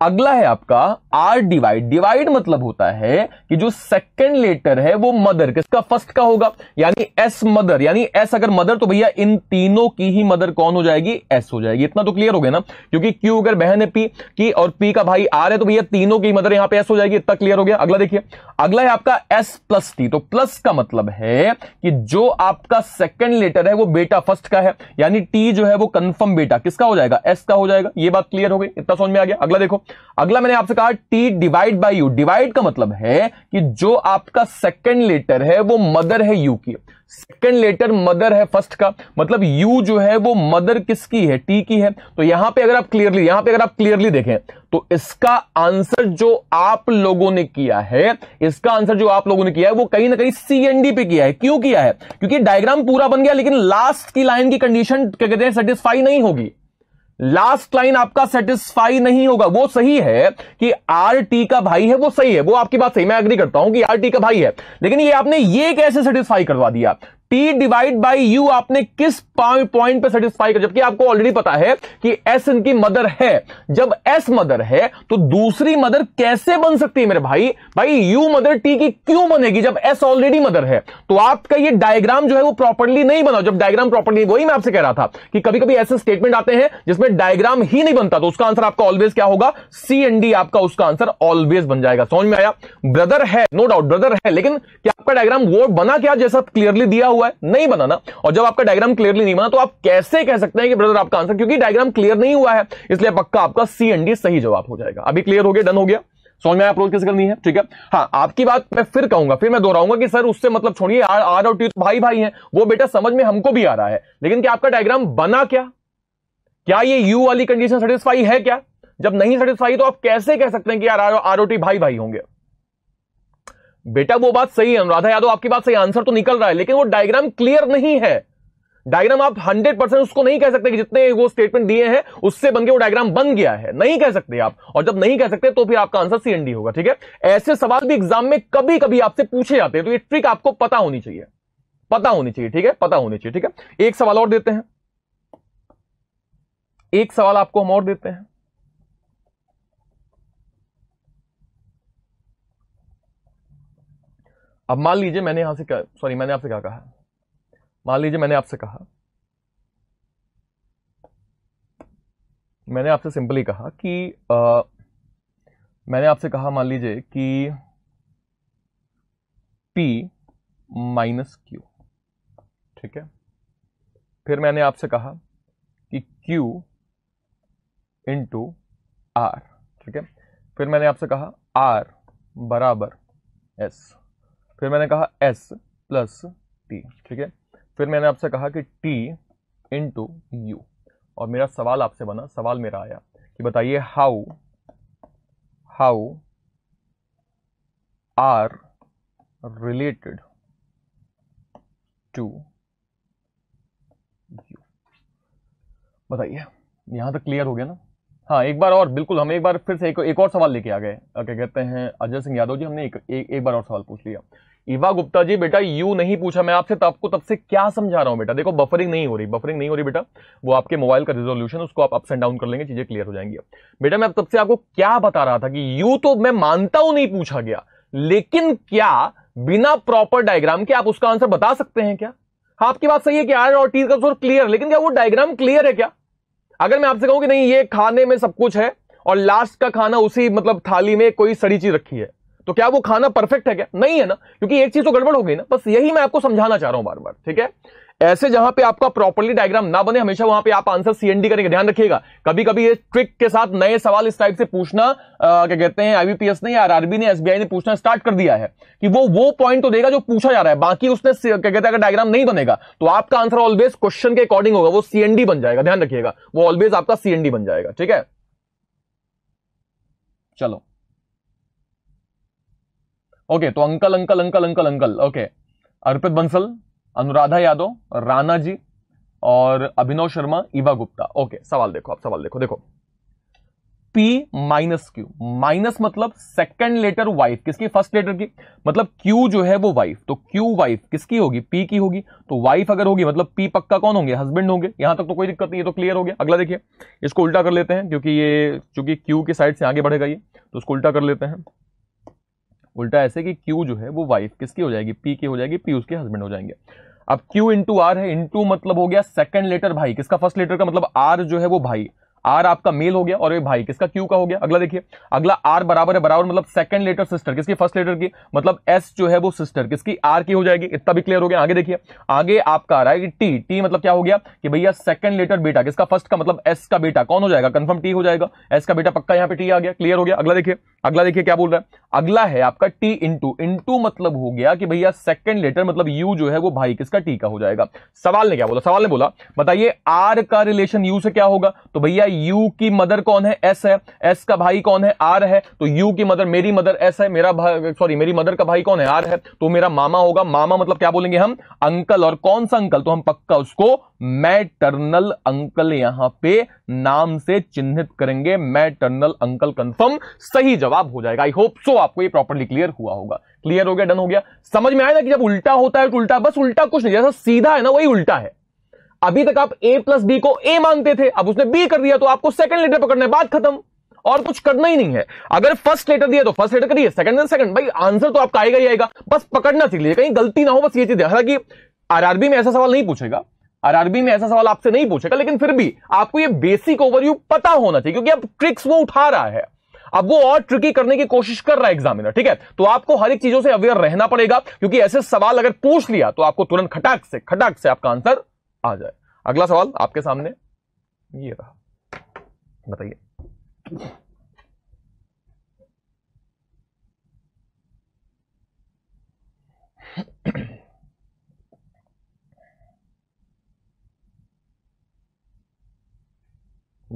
अगला है आपका आर डिवाइड डिवाइड मतलब होता है कि जो सेकंड लेटर है वो मदर किसका फर्स्ट का होगा यानी एस मदर यानी एस अगर मदर तो भैया इन तीनों की ही मदर कौन हो जाएगी एस हो जाएगी इतना तो क्लियर हो गया ना क्योंकि क्यू अगर बहन है पी की और पी का भाई आर है तो भैया तीनों की मदर यहां पे एस हो जाएगी इतना क्लियर हो गया अगला देखिए अगला है आपका एस प्लस टी तो प्लस का मतलब है कि जो आपका सेकेंड लेटर है वो बेटा फर्स्ट का है यानी टी जो है वो कंफर्म बेटा किसका हो जाएगा एस का हो जाएगा ये बात क्लियर हो गई इतना समझ में आ गया अगला देखो अगला मैंने आपसे कहा T divide by U divide का मतलब है कि जो आपका सेकंड लेटर है वो मदर है यू की सेकंड लेटर मदर है फर्स्ट का मतलब यू जो है वो मदर किसकी है टी की है तो यहां पे अगर आप क्लियरली यहां पे अगर आप क्लियरली देखें तो इसका आंसर जो आप लोगों ने किया है इसका आंसर जो आप लोगों ने किया है वो कहीं ना कहीं सी एनडी पे किया है क्यों किया है क्योंकि डायग्राम पूरा बन गया लेकिन लास्ट की लाइन की कंडीशन क्या कहते हैं सेटिस्फाई नहीं होगी लास्ट लाइन आपका सेटिस्फाई नहीं होगा वो सही है कि आर टी का भाई है वो सही है वो आपकी बात सही मैं अग्री करता हूं कि आर टी का भाई है लेकिन ये आपने ये कैसे सेटिस्फाई करवा दिया P डिवाइड बाई यू आपने किस पॉइंट पे सेटिस्फाई कर जबकि आपको ऑलरेडी पता है कि एस इनकी मदर है जब एस मदर है तो दूसरी मदर कैसे बन सकती है मेरे भाई भाई U मदर T की क्यों बनेगी जब S ऑलरेडी मदर है तो आपका ये डायग्राम जो है वो प्रॉपरली नहीं बना जब डायग्राम प्रॉपरली वही मैं आपसे कह रहा था कि कभी कभी ऐसे स्टेटमेंट आते हैं जिसमें डायग्राम ही नहीं बनता तो उसका आंसर आपका ऑलवेज क्या होगा सी एन डी आपका उसका आंसर ऑलवेज बन जाएगा समझ में आया ब्रदर है नो डाउट ब्रदर है लेकिन क्या आपका डायग्राम वो बना क्या जैसा क्लियरली दिया हुआ है नहीं बना ना और जब आपका डायग्राम क्लियरली नहीं बना तो आप कैसे कह सकते हैं कि ब्रदर आपका आंसर क्योंकि डायग्राम क्लियर नहीं हुआ है इसलिए पक्का आपका सी एन डी सही जवाब हो जाएगा अभी क्लियर हो गया डन हो गया समझ में अप्रोच कैसे करनी है ठीक है हाँ आपकी बात मैं फिर कहूंगा फिर मैं दोहराऊंगा कि सर उससे मतलब छोड़िए आर आर और टी तो भाई भाई हैं वो बेटा समझ में हमको भी आ रहा है लेकिन क्या आपका डायग्राम बना क्या क्या ये यू वाली कंडीशन सेटिस्फाई है क्या जब नहीं सेटिस्फाई तो आप कैसे कह सकते हैं कि यार आर और टी भाई भाई होंगे बेटा वो बात सही है अनुराधा यादव आपकी बात सही आंसर तो निकल रहा है लेकिन वो डायग्राम क्लियर नहीं है डायग्राम आप 100 परसेंट उसको नहीं कह सकते कि जितने वो स्टेटमेंट दिए हैं उससे बनके वो डायग्राम बन गया है नहीं कह सकते आप और जब नहीं कह सकते तो फिर आपका आंसर सीएनडी होगा ठीक है ऐसे सवाल भी एग्जाम में कभी कभी आपसे पूछे जाते हैं तो ये ट्रिक आपको पता होनी चाहिए पता होनी चाहिए ठीक है पता होनी चाहिए ठीक है एक सवाल और देते हैं एक सवाल आपको हम और देते हैं अब मान लीजिए मैंने यहां से सॉरी मैंने आपसे क्या कहा मान लीजिए मैंने आपसे कहा मैंने आपसे सिंपली कहा कि आ, मैंने आपसे कहा मान लीजिए कि पी माइनस क्यू ठीक है फिर मैंने आपसे कहा कि Q इंटू आर ठीक है फिर मैंने आपसे कहा R बराबर S फिर मैंने कहा एस प्लस टी ठीक है फिर मैंने आपसे कहा कि टी इंटू यू और मेरा सवाल आपसे बना सवाल मेरा आया कि बताइए how how R related to U बताइए यहां तक क्लियर हो गया ना हाँ एक बार और बिल्कुल हम एक बार फिर से एक, एक और सवाल लेके आ गए क्या कहते हैं अजय सिंह यादव जी हमने एक, एक, एक बार और सवाल पूछ लिया इवा गुप्ता जी बेटा यू नहीं पूछा मैं आपसे तब आपको तब से क्या समझा रहा हूं बेटा देखो बफरिंग नहीं हो रही बफरिंग नहीं हो रही बेटा वो आपके मोबाइल का रिजोल्यूशन उसको आप अपस एंड डाउन कर लेंगे चीजें क्लियर हो जाएंगी बेटा मैं तब से आपको क्या बता रहा था कि यू तो मैं मानता हूं नहीं पूछा गया लेकिन क्या बिना प्रॉपर डायग्राम के आप उसका आंसर बता सकते हैं क्या हाँ आपकी बात सही है कि आर और टी का क्लियर लेकिन क्या वो डायग्राम क्लियर है क्या अगर मैं आपसे कहूं कि नहीं ये खाने में सब कुछ है और लास्ट का खाना उसी मतलब थाली में कोई सड़ी चीज रखी है तो क्या वो खाना परफेक्ट है क्या नहीं है ना क्योंकि एक चीज तो गड़बड़ हो गई ना बस यही मैं आपको समझाना चाह रहा हूं बार बार ठीक है ऐसे जहां पे आपका प्रॉपरली डायग्राम ना बने हमेशा वहां पे आप आंसर सीएनडी करेंगे ध्यान रखिएगा कभी कभी ये ट्रिक के साथ नए सवाल इस टाइप से पूछना आ, क्या कहते हैं आईबीपीएस ने या आरबी ने एसबीआई ने पूछना स्टार्ट कर दिया है कि वो वो पॉइंट तो देगा जो पूछा जा रहा है बाकी उसने क्या कहते हैं अगर डायग्राम नहीं बनेगा तो आपका आंसर ऑलवेज क्वेश्चन के अकॉर्डिंग होगा वो सीएनडी बन जाएगा ध्यान रखिएगा वो ऑलवेज आपका सीएनडी बन जाएगा ठीक है चलो ओके तो uncle uncle uncle uncle uncle okay Arpit Bansal Anuradha Yadav Rana ji और अभिनव शर्मा इवा गुप्ता ओके सवाल देखो आप सवाल देखो देखो पी माइनस क्यू माइनस मतलब सेकंड लेटर वाइफ किसकी फर्स्ट लेटर की मतलब क्यू जो है वो वाइफ तो क्यू वाइफ किसकी होगी पी की होगी तो वाइफ अगर होगी मतलब पी पक्का कौन होंगे हस्बैंड होंगे यहां तक तो कोई दिक्कत नहीं है तो क्लियर हो गया अगला देखिए इसको उल्टा कर लेते हैं क्योंकि ये चूंकि क्यू की साइड से आगे बढ़ेगा ये तो उसको उल्टा कर लेते हैं उल्टा ऐसे कि क्यू जो है वो वाइफ किसकी हो जाएगी पी की हो जाएगी पी उसके हस्बैंड हो जाएंगे अब क्यू इंटू आर है इंटू मतलब हो गया सेकंड लेटर भाई किसका फर्स्ट लेटर का मतलब आर जो है वो भाई आर आपका मेल हो गया और ये भाई किसका क्यू का हो गया अगला देखिए अगला आर बराबर है बराबर मतलब सेकंड लेटर सिस्टर किसकी फर्स्ट लेटर की मतलब एस जो है वो सिस्टर किसकी आर की हो जाएगी इतना भी क्लियर हो गया आगे देखिए आगे आपका आ रहा है टी टी मतलब क्या हो गया कि भैया सेकंड लेटर बेटा किसका फर्स्ट का मतलब एस का बेटा कौन हो जाएगा कन्फर्म टी हो जाएगा एस का बेटा पक्का यहाँ पे टी आ गया क्लियर हो गया अगला देखिए अगला देखिए क्या बोल रहा है अगला है आपका टी इंटू इंटू मतलब हो गया कि भैया सेकंड लेटर मतलब यू जो है वो भाई किसका टी का हो जाएगा सवाल ने क्या बोला सवाल ने बोला बताइए आर का रिलेशन यू से क्या होगा तो भैया यू की मदर कौन है एस है एस का भाई कौन है आर है तो यू की मदर मेरी मदर एस है मेरा सॉरी मेरी मदर का भाई कौन है आर है तो मेरा मामा होगा मामा मतलब क्या बोलेंगे हम अंकल और कौन सा अंकल तो हम पक्का उसको मैटर्नल अंकल यहां पे नाम से चिन्हित करेंगे मैटर्नल अंकल कंफर्म सही जवाब हो जाएगा आई होप सो आपको ये प्रॉपरली क्लियर हुआ होगा क्लियर हो गया डन हो गया समझ में आया ना कि जब उल्टा होता है तो उल्टा बस उल्टा कुछ नहीं जैसा सीधा है ना वही उल्टा है अभी तक आप ए प्लस बी को ए मानते थे अब उसने बी कर दिया तो आपको सेकंड लेटर पकड़ना बात खत्म और कुछ करना ही नहीं है अगर फर्स्ट लेटर दिया तो फर्स्ट लेटर करिए सेकंड एंड सेकंड भाई आंसर तो आपका आएगा ही आएगा बस पकड़ना सीख लीजिए कहीं गलती ना हो बस ये चीज हालांकि आरआरबी में ऐसा सवाल नहीं पूछेगा आरआरबी में ऐसा सवाल आपसे नहीं पूछेगा लेकिन फिर भी आपको ये बेसिक ओवरव्यू पता होना चाहिए क्योंकि अब ट्रिक्स वो उठा रहा है अब वो और ट्रिकी करने की कोशिश कर रहा है एग्जामिनर ठीक है तो आपको हर एक चीजों से अवेयर रहना पड़ेगा क्योंकि ऐसे सवाल अगर पूछ लिया तो आपको तुरंत खटाक से खटाक से आपका आंसर आ जाए अगला सवाल आपके सामने ये रहा बताइए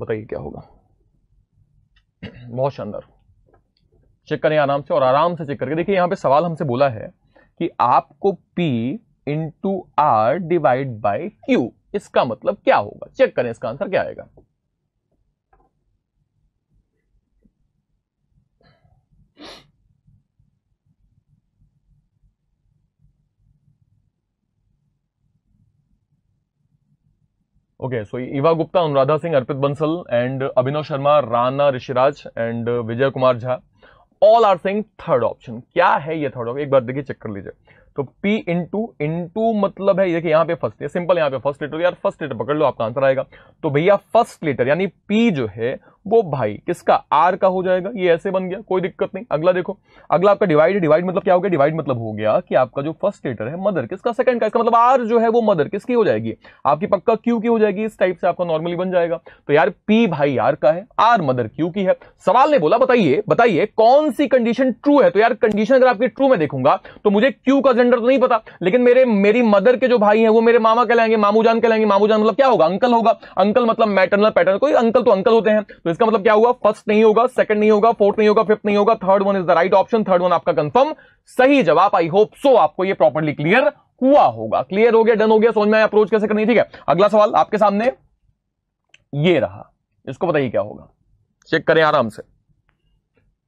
बताइए क्या होगा बहुत शानदार चेक करें आराम से और आराम से चेक करके देखिए यहां पे सवाल हमसे बोला है कि आपको P into R divide by Q इसका मतलब क्या होगा चेक करें इसका आंसर क्या आएगा okay so Eva Gupta Anuradha Singh Arpit Bansal and Abhinav Sharma Rana Rishiraj and Vijay Kumar Jha all are saying third option क्या है ये थर्ड ऑप्शन एक बार देखिए चेक कर लीजिए तो P इंटू इंटू मतलब है देखिए यहां पे फर्स्ट है सिंपल यहां पे फर्स्ट लेटर तो यार फर्स्ट लेटर पकड़ लो आपका आंसर आएगा तो भैया फर्स्ट लेटर यानी P जो है वो भाई किसका R का हो जाएगा ये ऐसे बन गया कोई दिक्कत नहीं अगला देखो अगला आपका डिवाइड डिवाइड मतलब क्या हो गया डिवाइड मतलब हो गया कि आपका जो फर्स्ट लेटर है मदर किसका सेकंड का इसका मतलब आर जो है वो मदर किसकी हो जाएगी आपकी पक्का क्यू की हो जाएगी इस टाइप से आपका नॉर्मली बन जाएगा तो यार पी भाई आर का है आर मदर क्यू की है सवाल ने बोला बताइए बताइए कौन सी कंडीशन ट्रू है तो यार कंडीशन अगर आपकी ट्रू में देखूंगा तो मुझे क्यू का जेंडर तो नहीं पता लेकिन मेरे मेरी मदर के जो भाई हैं वो मेरे मामा कहलाएंगे मामू जान कहलाएंगे मामू जान मतलब क्या होगा अंकल होगा अंकल मतलब मैटरनल पैटर्न कोई अंकल तो अंकल होते हैं तो इसका मतलब क्या हुआ फर्स्ट नहीं होगा सेकंड नहीं होगा फोर्थ नहीं होगा फिफ्थ नहीं होगा third one is the right option third one आपका कंफर्म सही जवाब आई होप सो आपको ये प्रॉपरली क्लियर हुआ होगा क्लियर हो गया डन हो गया समझ में आया अप्रोच कैसे करनी ठीक है अगला सवाल आपके सामने ये रहा इसको बताइए क्या होगा चेक करें आराम से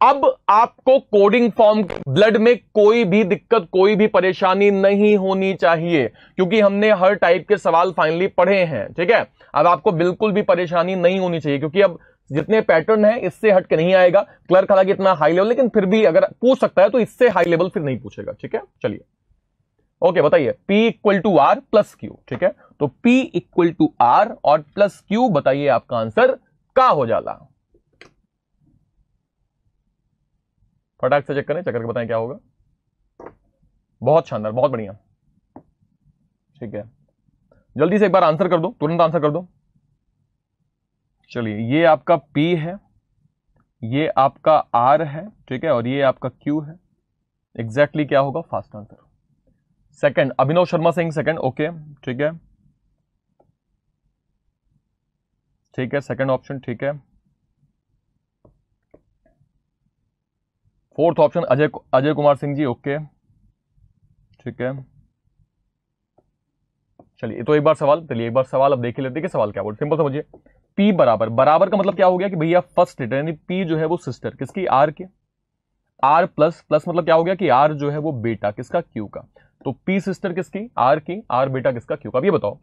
अब आपको कोडिंग फॉर्म ब्लड में कोई भी दिक्कत कोई भी परेशानी नहीं होनी चाहिए क्योंकि हमने हर टाइप के सवाल फाइनली पढ़े हैं ठीक है अब आपको बिल्कुल भी परेशानी नहीं होनी चाहिए क्योंकि अब जितने पैटर्न है इससे हट के नहीं आएगा क्लर्क हालांकि इतना हाई लेवल लेकिन फिर भी अगर पूछ सकता है तो इससे हाई लेवल फिर नहीं पूछेगा ठीक है चलिए ओके बताइए P equal to R plus Q ठीक है तो P इक्वल टू आर और प्लस क्यू बताइए आपका आंसर का हो जाला फटाक से चेक करें चेक करके बताएं क्या होगा बहुत शानदार बहुत बढ़िया ठीक है जल्दी से एक बार आंसर कर दो तुरंत आंसर कर दो चलिए ये आपका पी है ये आपका आर है ठीक है और ये आपका क्यू है एग्जैक्टली exactly क्या होगा fast answer second Abhinav Sharma Singh second okay ठीक है ठीक है सेकंड ऑप्शन ठीक है fourth option Ajay Ajay Kumar Singh ji okay ठीक है चलिए तो एक बार सवाल चलिए एक बार सवाल अब देख लेते हैं कि सवाल क्या बोल सिंपल समझिए पी बराबर बराबर का मतलब क्या हो गया कि भैया फर्स्ट लेटर यानी पी जो है वो सिस्टर किसकी आर के आर प्लस प्लस मतलब क्या हो गया कि आर जो है वो बेटा किसका क्यू का तो पी सिस्टर किसकी आर की आर बेटा किसका क्यू का अब ये बताओ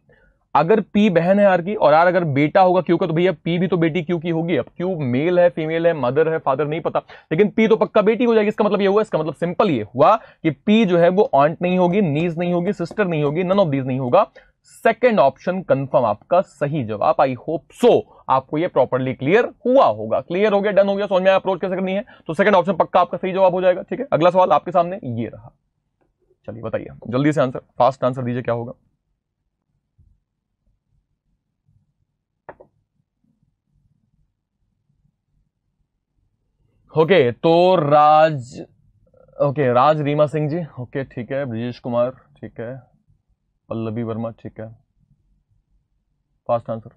अगर पी बहन है आर की और आर अगर बेटा होगा क्यू का तो भैया पी भी तो बेटी क्यू की होगी अब क्यू मेल है फीमेल है मदर है फादर नहीं पता लेकिन पी तो पक्का बेटी हो जाएगी इसका मतलब ये हुआ इसका मतलब सिंपल ये हुआ कि पी जो है वो ऑंट नहीं होगी नीज नहीं होगी सिस्टर नहीं होगी नन ऑफ दीज नहीं होगा सेकेंड ऑप्शन कंफर्म आपका सही जवाब आई होप सो आपको ये प्रॉपरली क्लियर हुआ होगा क्लियर हो गया डन हो गया समझ में अप्रोच कैसे करनी है तो सेकंड ऑप्शन पक्का आपका सही जवाब हो जाएगा ठीक है अगला सवाल आपके सामने ये रहा चलिए बताइए जल्दी से आंसर फास्ट आंसर दीजिए क्या होगा ओके तो राज ओके राज रीमा सिंह जी ओके ठीक है ब्रजेश कुमार ठीक है पल्लवी वर्मा ठीक है फास्ट आंसर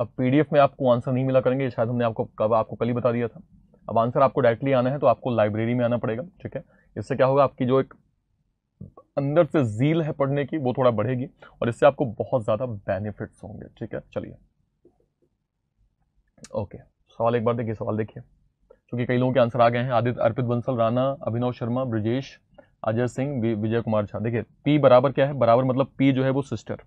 अब पीडीएफ में आपको आंसर नहीं मिला करेंगे शायद हमने आपको कब आपको कल ही बता दिया था अब आंसर आपको डायरेक्टली आना है तो आपको लाइब्रेरी में आना पड़ेगा ठीक है इससे क्या होगा आपकी जो एक अंदर से जील है पढ़ने की वो थोड़ा बढ़ेगी और इससे आपको बहुत ज़्यादा बेनिफिट्स होंगे ठीक है चलिए ओके सवाल एक बार देखिए सवाल देखिए क्योंकि कई लोगों के आंसर आ गए हैं आदित्य अर्पित बंसल राणा अभिनव शर्मा ब्रिजेश अजय सिंह विजय कुमार झा देखिए पी बराबर क्या है बराबर मतलब पी जो है वो सिस्टर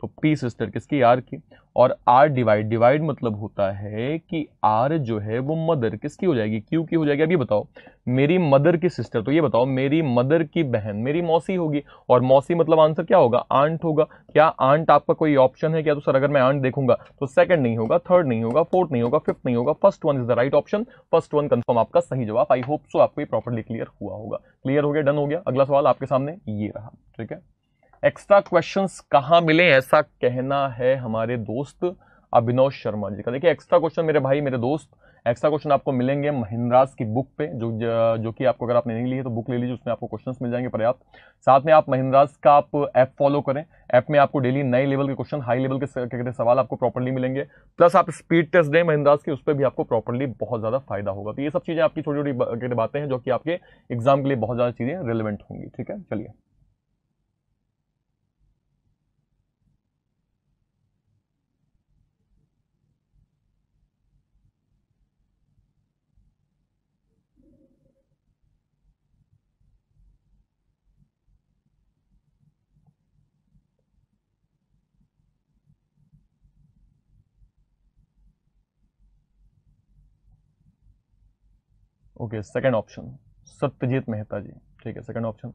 तो पी सिस्टर किसकी आर की और आर डिवाइड डिवाइड मतलब होता है कि आर जो है वो मदर किसकी हो जाएगी क्यू की हो जाएगी अभी बताओ मेरी मदर की सिस्टर तो ये बताओ मेरी मदर की बहन मेरी मौसी होगी और मौसी मतलब आंसर क्या होगा आंट होगा क्या आंट आपका कोई ऑप्शन है क्या तो सर अगर मैं आंट देखूंगा तो सेकंड नहीं होगा थर्ड नहीं होगा फोर्थ नहीं होगा फिफ्थ नहीं होगा first one is the right option first one confirm आपका सही जवाब आई होप सो आपको प्रॉपरली क्लियर हुआ होगा क्लियर हो गया डन हो गया अगला सवाल आपके सामने ये रहा ठीक है एक्स्ट्रा क्वेश्चंस कहाँ मिले ऐसा कहना है हमारे दोस्त अभिनव शर्मा जी का देखिए एक्स्ट्रा क्वेश्चन मेरे भाई मेरे दोस्त एक्स्ट्रा क्वेश्चन आपको मिलेंगे महिंद्राज की बुक पे जो जो कि आपको अगर आपने नहीं ली है तो बुक ले लीजिए उसमें आपको क्वेश्चंस मिल जाएंगे पर्याप्त साथ में आप महिंद्राज का आप ऐप फॉलो करें ऐप में आपको डेली नए लेवल के क्वेश्चन हाई लेवल के कहते सवाल आपको प्रॉपरली मिलेंगे प्लस आप स्पीड टेस्ट दें महिंद्राज की उस पर भी आपको प्रॉपरली बहुत ज़्यादा फायदा होगा तो ये सब चीज़ें आपकी छोटी छोटी कहते बातें हैं जो कि आपके एग्जाम के लिए बहुत ज़्यादा चीज़ें रेलिवेंट होंगी ठीक है चलिए okay second option Satyajit Mehta ji ठीक है सेकंड ऑप्शन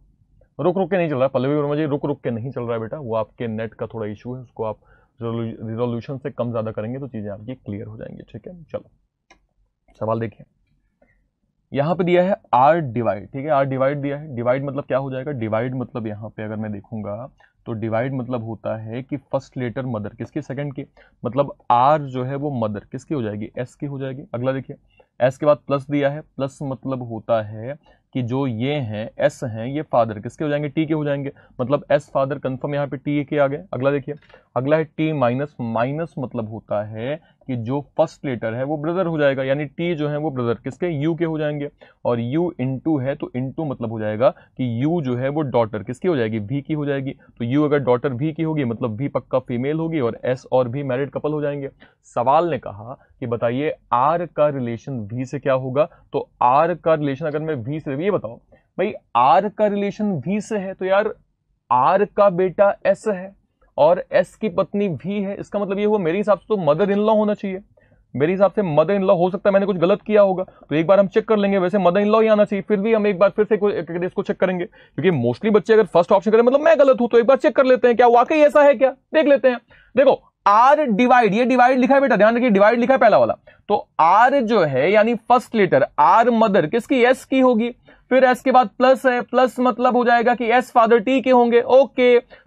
रुक रुक के नहीं चल रहा है पल्लवी वर्मा जी रुक रुक के नहीं चल रहा है बेटा वो आपके नेट का थोड़ा इशू है उसको आप रिजोल्यूशन से कम ज़्यादा करेंगे तो चीज़ें आपकी क्लियर हो जाएंगी ठीक है चलो सवाल देखिए यहाँ पे दिया है आर डिवाइड ठीक है आर डिवाइड दिया है डिवाइड मतलब क्या हो जाएगा डिवाइड मतलब यहाँ पे अगर मैं देखूंगा तो डिवाइड मतलब होता है कि फर्स्ट लेटर मदर किसकी सेकंड की मतलब आर जो है वो मदर किसकी हो जाएगी एस की हो जाएगी अगला देखिए एस के बाद प्लस दिया है प्लस मतलब होता है कि जो ये हैं एस हैं ये फादर किसके हो जाएंगे टी के हो जाएंगे मतलब एस फादर कंफर्म यहाँ पे टी के आ गए अगला देखिए अगला है टी माइनस माइनस मतलब होता है कि जो फर्स्ट लेटर है वो ब्रदर हो जाएगा यानी टी जो है वो ब्रदर किसके यू के हो जाएंगे और यू इंटू है तो इंटू मतलब हो जाएगा कि यू जो है वो डॉटर किसकी हो जाएगी भी की हो जाएगी तो यू अगर डॉटर भी की होगी मतलब भी पक्का फीमेल होगी और एस और भी मैरिड कपल हो जाएंगे सवाल ने कहा कि बताइए आर का रिलेशन भी से क्या होगा तो आर का रिलेशन अगर मैं भी से ये बताओ भाई आर का रिलेशन वी से है तो यार आर का बेटा एस है और एस की पत्नी वी है इसका मतलब ये हुआ मेरे हिसाब से तो मदर इन लॉ होना चाहिए मेरे हिसाब से मदर इन लॉ हो सकता है मैंने कुछ गलत किया होगा तो एक बार हम चेक कर लेंगे वैसे मदर इन लॉ ही आना चाहिए फिर भी हम एक बार फिर से इसको चेक करेंगे क्योंकि मोस्टली बच्चे अगर फर्स्ट ऑप्शन करें मतलब मैं गलत हूं तो एक बार चेक कर लेते हैं क्या वाकई ऐसा है क्या देख लेते हैं देखो आर डिवाइड ये डिवाइड लिखा है बेटा ध्यान रखिए डिवाइड लिखा है पहला वाला तो आर जो है यानी फर्स्ट लेटर आर मदर किसकी एस की होगी फिर एस के बाद प्लस है प्लस मतलब हो जाएगा कि एस फादर टी के होंगे ओके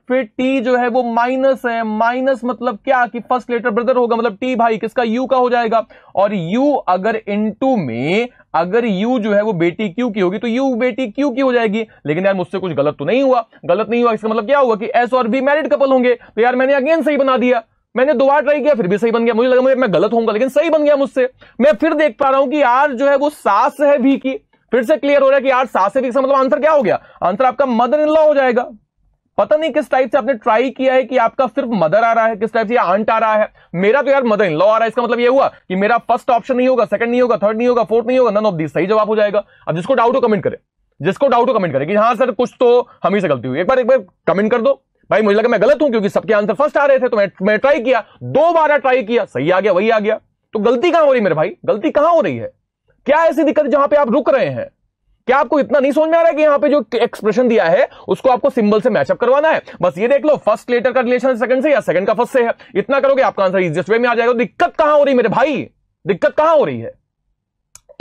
फिर टी जो है वो माइनस है माइनस मतलब क्या कि फर्स्ट लेटर ब्रदर होगा मतलब टी भाई किसका यू का हो जाएगा और यू अगर इनटू में अगर यू जो है वो बेटी क्यू की होगी तो यू बेटी क्यू की हो जाएगी लेकिन यार मुझसे कुछ गलत तो नहीं हुआ गलत नहीं हुआ इसका मतलब क्या हुआ कि एस और बी मैरिड कपल होंगे तो यार मैंने अगेन सही बना दिया मैंने बार ट्राई किया फिर भी सही बन गया मुझे लगा मुझे मैं गलत होऊंगा लेकिन सही बन गया मुझसे मैं फिर देख पा रहा हूं कि यार जो है वो सास है भी की फिर से क्लियर हो रहा है कि यार से का मतलब आंसर क्या हो गया आंसर आपका मदर इन लॉ हो जाएगा पता नहीं किस टाइप से आपने ट्राई किया है कि आपका सिर्फ मदर आ रहा है किस टाइप से आंट आ रहा है मेरा तो यार मदर इन लॉ आ रहा है इसका मतलब ये हुआ कि मेरा फर्स्ट ऑप्शन नहीं होगा सेकंड नहीं होगा थर्ड नहीं होगा फोर्थ नहीं होगा नन ऑफ दी सही जवाब हो जाएगा अब जिसको डाउट हो कमेंट करे जिसको डाउट हो कमेंट करे कि हाँ सर कुछ तो हम ही से गलती हुई एक बार एक बार कमेंट कर दो भाई मुझे लगा मैं गलत हूं क्योंकि सबके आंसर फर्स्ट आ रहे थे तो मैं मैं ट्राई किया दो बार ट्राई किया सही आ गया वही आ गया तो गलती कहां हो रही मेरे भाई गलती कहां हो रही है क्या ऐसी दिक्कत जहां पे आप रुक रहे हैं क्या आपको इतना नहीं समझ में आ रहा है कि यहां पे जो एक्सप्रेशन दिया है उसको आपको सिंबल से मैचअप करवाना है बस ये देख लो फर्स्ट लेटर का रिलेशन सेकंड से या सेकंड का फर्स्ट से है इतना करोगे आपका आंसर इजिएस्ट वे में आ जाएगा दिक्कत कहां हो रही मेरे भाई दिक्कत कहां हो रही है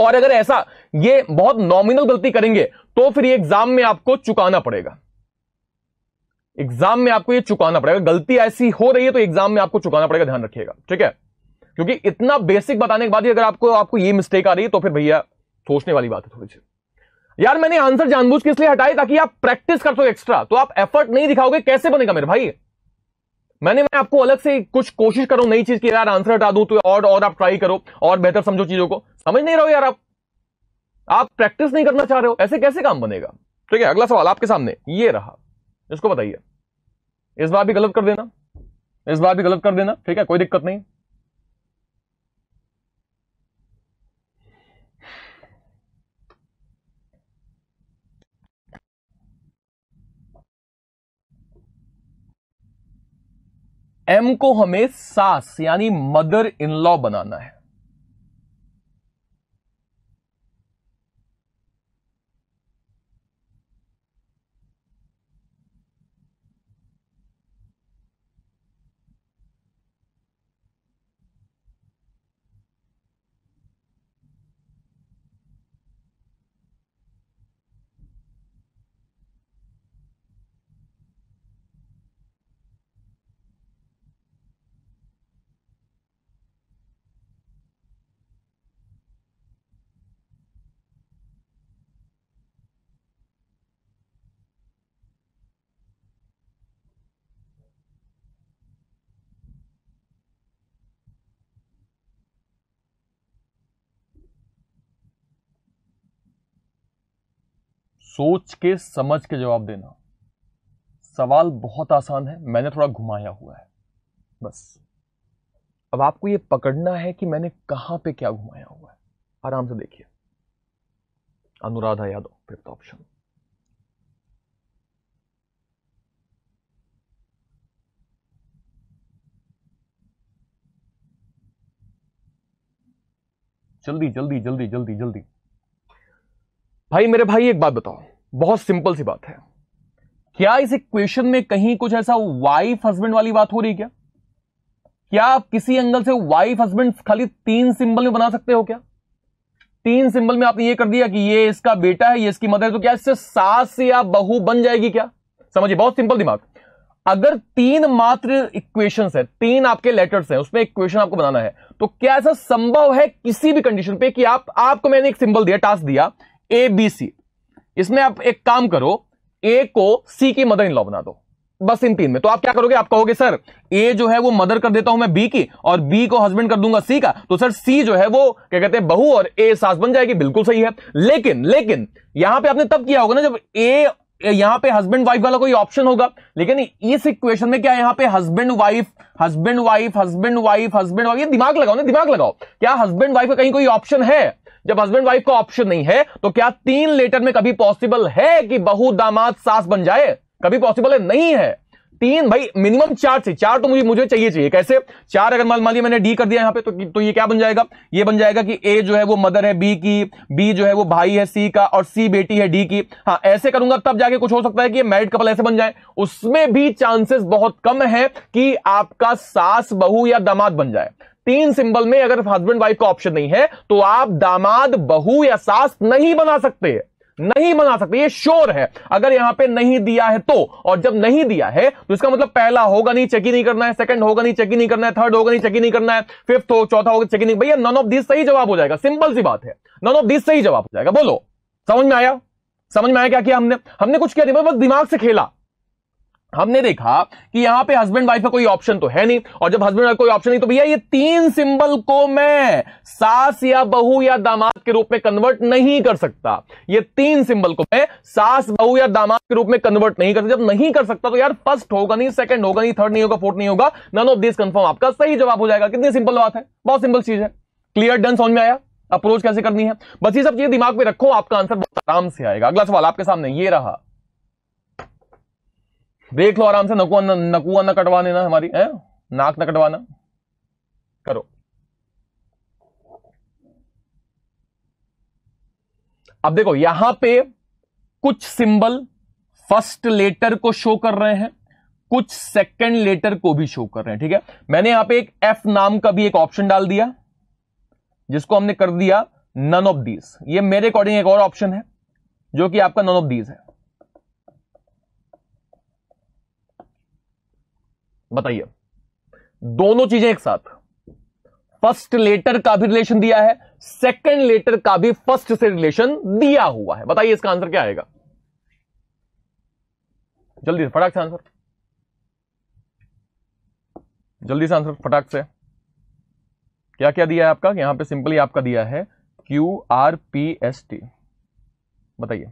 और अगर ऐसा ये बहुत नॉमिनल गलती करेंगे तो फिर एग्जाम में आपको चुकाना पड़ेगा एग्जाम में आपको यह चुकाना पड़ेगा गलती ऐसी हो रही है तो एग्जाम में आपको चुकाना पड़ेगा ध्यान रखिएगा ठीक है क्योंकि इतना बेसिक बताने के बाद ही अगर आपको आपको ये मिस्टेक आ रही है तो फिर भैया सोचने वाली बात है थोड़ी सी यार मैंने आंसर जानबूझ के इसलिए हटाए ताकि आप प्रैक्टिस कर सो एक्स्ट्रा तो आप एफर्ट नहीं दिखाओगे कैसे बनेगा मेरे भाई मैंने मैं आपको अलग से कुछ कोशिश करो नई चीज की यार आंसर हटा दूं तो और और आप ट्राई करो और बेहतर समझो चीजों को समझ नहीं रहो यार आप आप प्रैक्टिस नहीं करना चाह रहे हो ऐसे कैसे काम बनेगा ठीक तो है अगला सवाल आपके सामने ये रहा इसको बताइए इस बार भी गलत कर देना इस बार भी गलत कर देना ठीक है कोई दिक्कत नहीं एम को हमें सास यानी मदर इन लॉ बनाना है सोच के समझ के जवाब देना सवाल बहुत आसान है मैंने थोड़ा घुमाया हुआ है बस अब आपको यह पकड़ना है कि मैंने कहां पे क्या घुमाया हुआ है आराम से देखिए अनुराधा यादव फिफ्थ ऑप्शन जल्दी जल्दी जल्दी जल्दी जल्दी भाई मेरे भाई एक बात बताओ बहुत सिंपल सी बात है क्या इस इक्वेशन में कहीं कुछ ऐसा वाइफ हस्बैंड वाली बात हो रही क्या क्या आप किसी एंगल से वाइफ हस्बैंड खाली तीन सिंबल में बना सकते हो क्या तीन सिंबल में आपने ये कर दिया कि ये इसका बेटा है ये इसकी मदर है तो क्या इससे सास या बहू बन जाएगी क्या समझिए बहुत सिंपल दिमाग अगर तीन मात्र इक्वेशंस है तीन आपके लेटर्स हैं उसमें इक्वेशन आपको बनाना है तो क्या ऐसा संभव है किसी भी कंडीशन पे कि आप आपको मैंने एक सिंबल दिया टास्क दिया ए बी सी इसमें आप एक काम करो ए को सी की मदर इन लॉ बना दो बस इन तीन में तो आप क्या करोगे आप कहोगे सर ए जो है वो मदर कर देता हूं मैं बी की और बी को हस्बैंड कर दूंगा सी का तो सर सी जो है वो क्या कहते हैं बहू और ए सास बन जाएगी बिल्कुल सही है लेकिन लेकिन यहां पे आपने तब किया होगा ना जब ए यहां पे हस्बैंड वाइफ वाला कोई ऑप्शन होगा लेकिन इस इक्वेशन में क्या यहां पे husband wife husband wife husband wife husband wife ये दिमाग लगाओ ना दिमाग लगाओ क्या हस्बैंड वाइफ का कहीं कोई ऑप्शन है जब हस्बैंड वाइफ का ऑप्शन नहीं है तो क्या तीन लेटर में कभी पॉसिबल है कि बहु दामाद सास बन जाए कभी पॉसिबल है नहीं है तीन भाई मिनिमम चार से चार तो मुझे मुझे चाहिए चाहिए कैसे चार अगर मान लिया मैंने डी कर दिया यहां पे तो तो ये क्या बन जाएगा ये बन जाएगा कि ए जो है वो मदर है बी की बी जो है वो भाई है सी का और सी बेटी है डी की हाँ ऐसे करूंगा तब जाके कुछ हो सकता है कि मैरिड कपल ऐसे बन जाए उसमें भी चांसेस बहुत कम है कि आपका सास बहू या दामाद बन जाए तीन सिंबल में अगर हस्बैंड वाइफ का ऑप्शन नहीं है तो आप दामाद बहू या सास नहीं बना सकते नहीं बना सकते ये श्योर है अगर यहां पे नहीं दिया है तो और जब नहीं दिया है तो इसका मतलब पहला होगा नहीं चेक ही नहीं करना है सेकंड होगा नहीं चेक ही नहीं करना है थर्ड होगा नहीं चेक ही नहीं करना है फिफ्थ हो चौथा होगा चेक ही नहीं भैया नॉन ऑफ दिस सही जवाब हो जाएगा सिंपल सी बात है नॉन ऑफ दिस सही जवाब हो जाएगा बोलो समझ में आया समझ में आया क्या किया हमने हमने कुछ किया नहीं बस दिमाग से खेला हमने देखा कि यहां पे हस्बैंड वाइफ का कोई ऑप्शन तो है नहीं और जब हस्बैंड वाइफ कोई ऑप्शन नहीं तो भैया ये तीन सिंबल को मैं सास या बहू या दामाद के रूप में कन्वर्ट नहीं कर सकता ये तीन सिंबल को मैं सास बहू या दामाद के रूप में कन्वर्ट नहीं कर सकता जब नहीं कर सकता तो यार फर्स्ट होगा नहीं सेकंड होगा नहीं थर्ड नहीं होगा फोर्थ नहीं होगा नन ऑफ दिस कंफर्म आपका सही जवाब हो जाएगा कितनी सिंपल बात है बहुत सिंपल चीज है क्लियर डन समझ में आया अप्रोच कैसे करनी है बस ये सब चीजें दिमाग में रखो आपका आंसर बहुत आराम से आएगा अगला सवाल आपके सामने ये रहा देख लो आराम से नकुआ न, नकुआ न कटवा देना हमारी है नाक न कटवाना करो अब देखो यहां पे कुछ सिंबल फर्स्ट लेटर को शो कर रहे हैं कुछ सेकंड लेटर को भी शो कर रहे हैं ठीक है मैंने यहां पे एक एफ नाम का भी एक ऑप्शन डाल दिया जिसको हमने कर दिया नन ऑफ दीज ये मेरे अकॉर्डिंग एक और ऑप्शन है जो कि आपका नन ऑफ दीज है बताइए दोनों चीजें एक साथ फर्स्ट लेटर का भी रिलेशन दिया है सेकंड लेटर का भी फर्स्ट से रिलेशन दिया हुआ है बताइए इसका आंसर क्या आएगा जल्दी से फटाक से आंसर जल्दी से आंसर फटाक से क्या क्या दिया है आपका यहां पे सिंपली आपका दिया है Q R P S T बताइए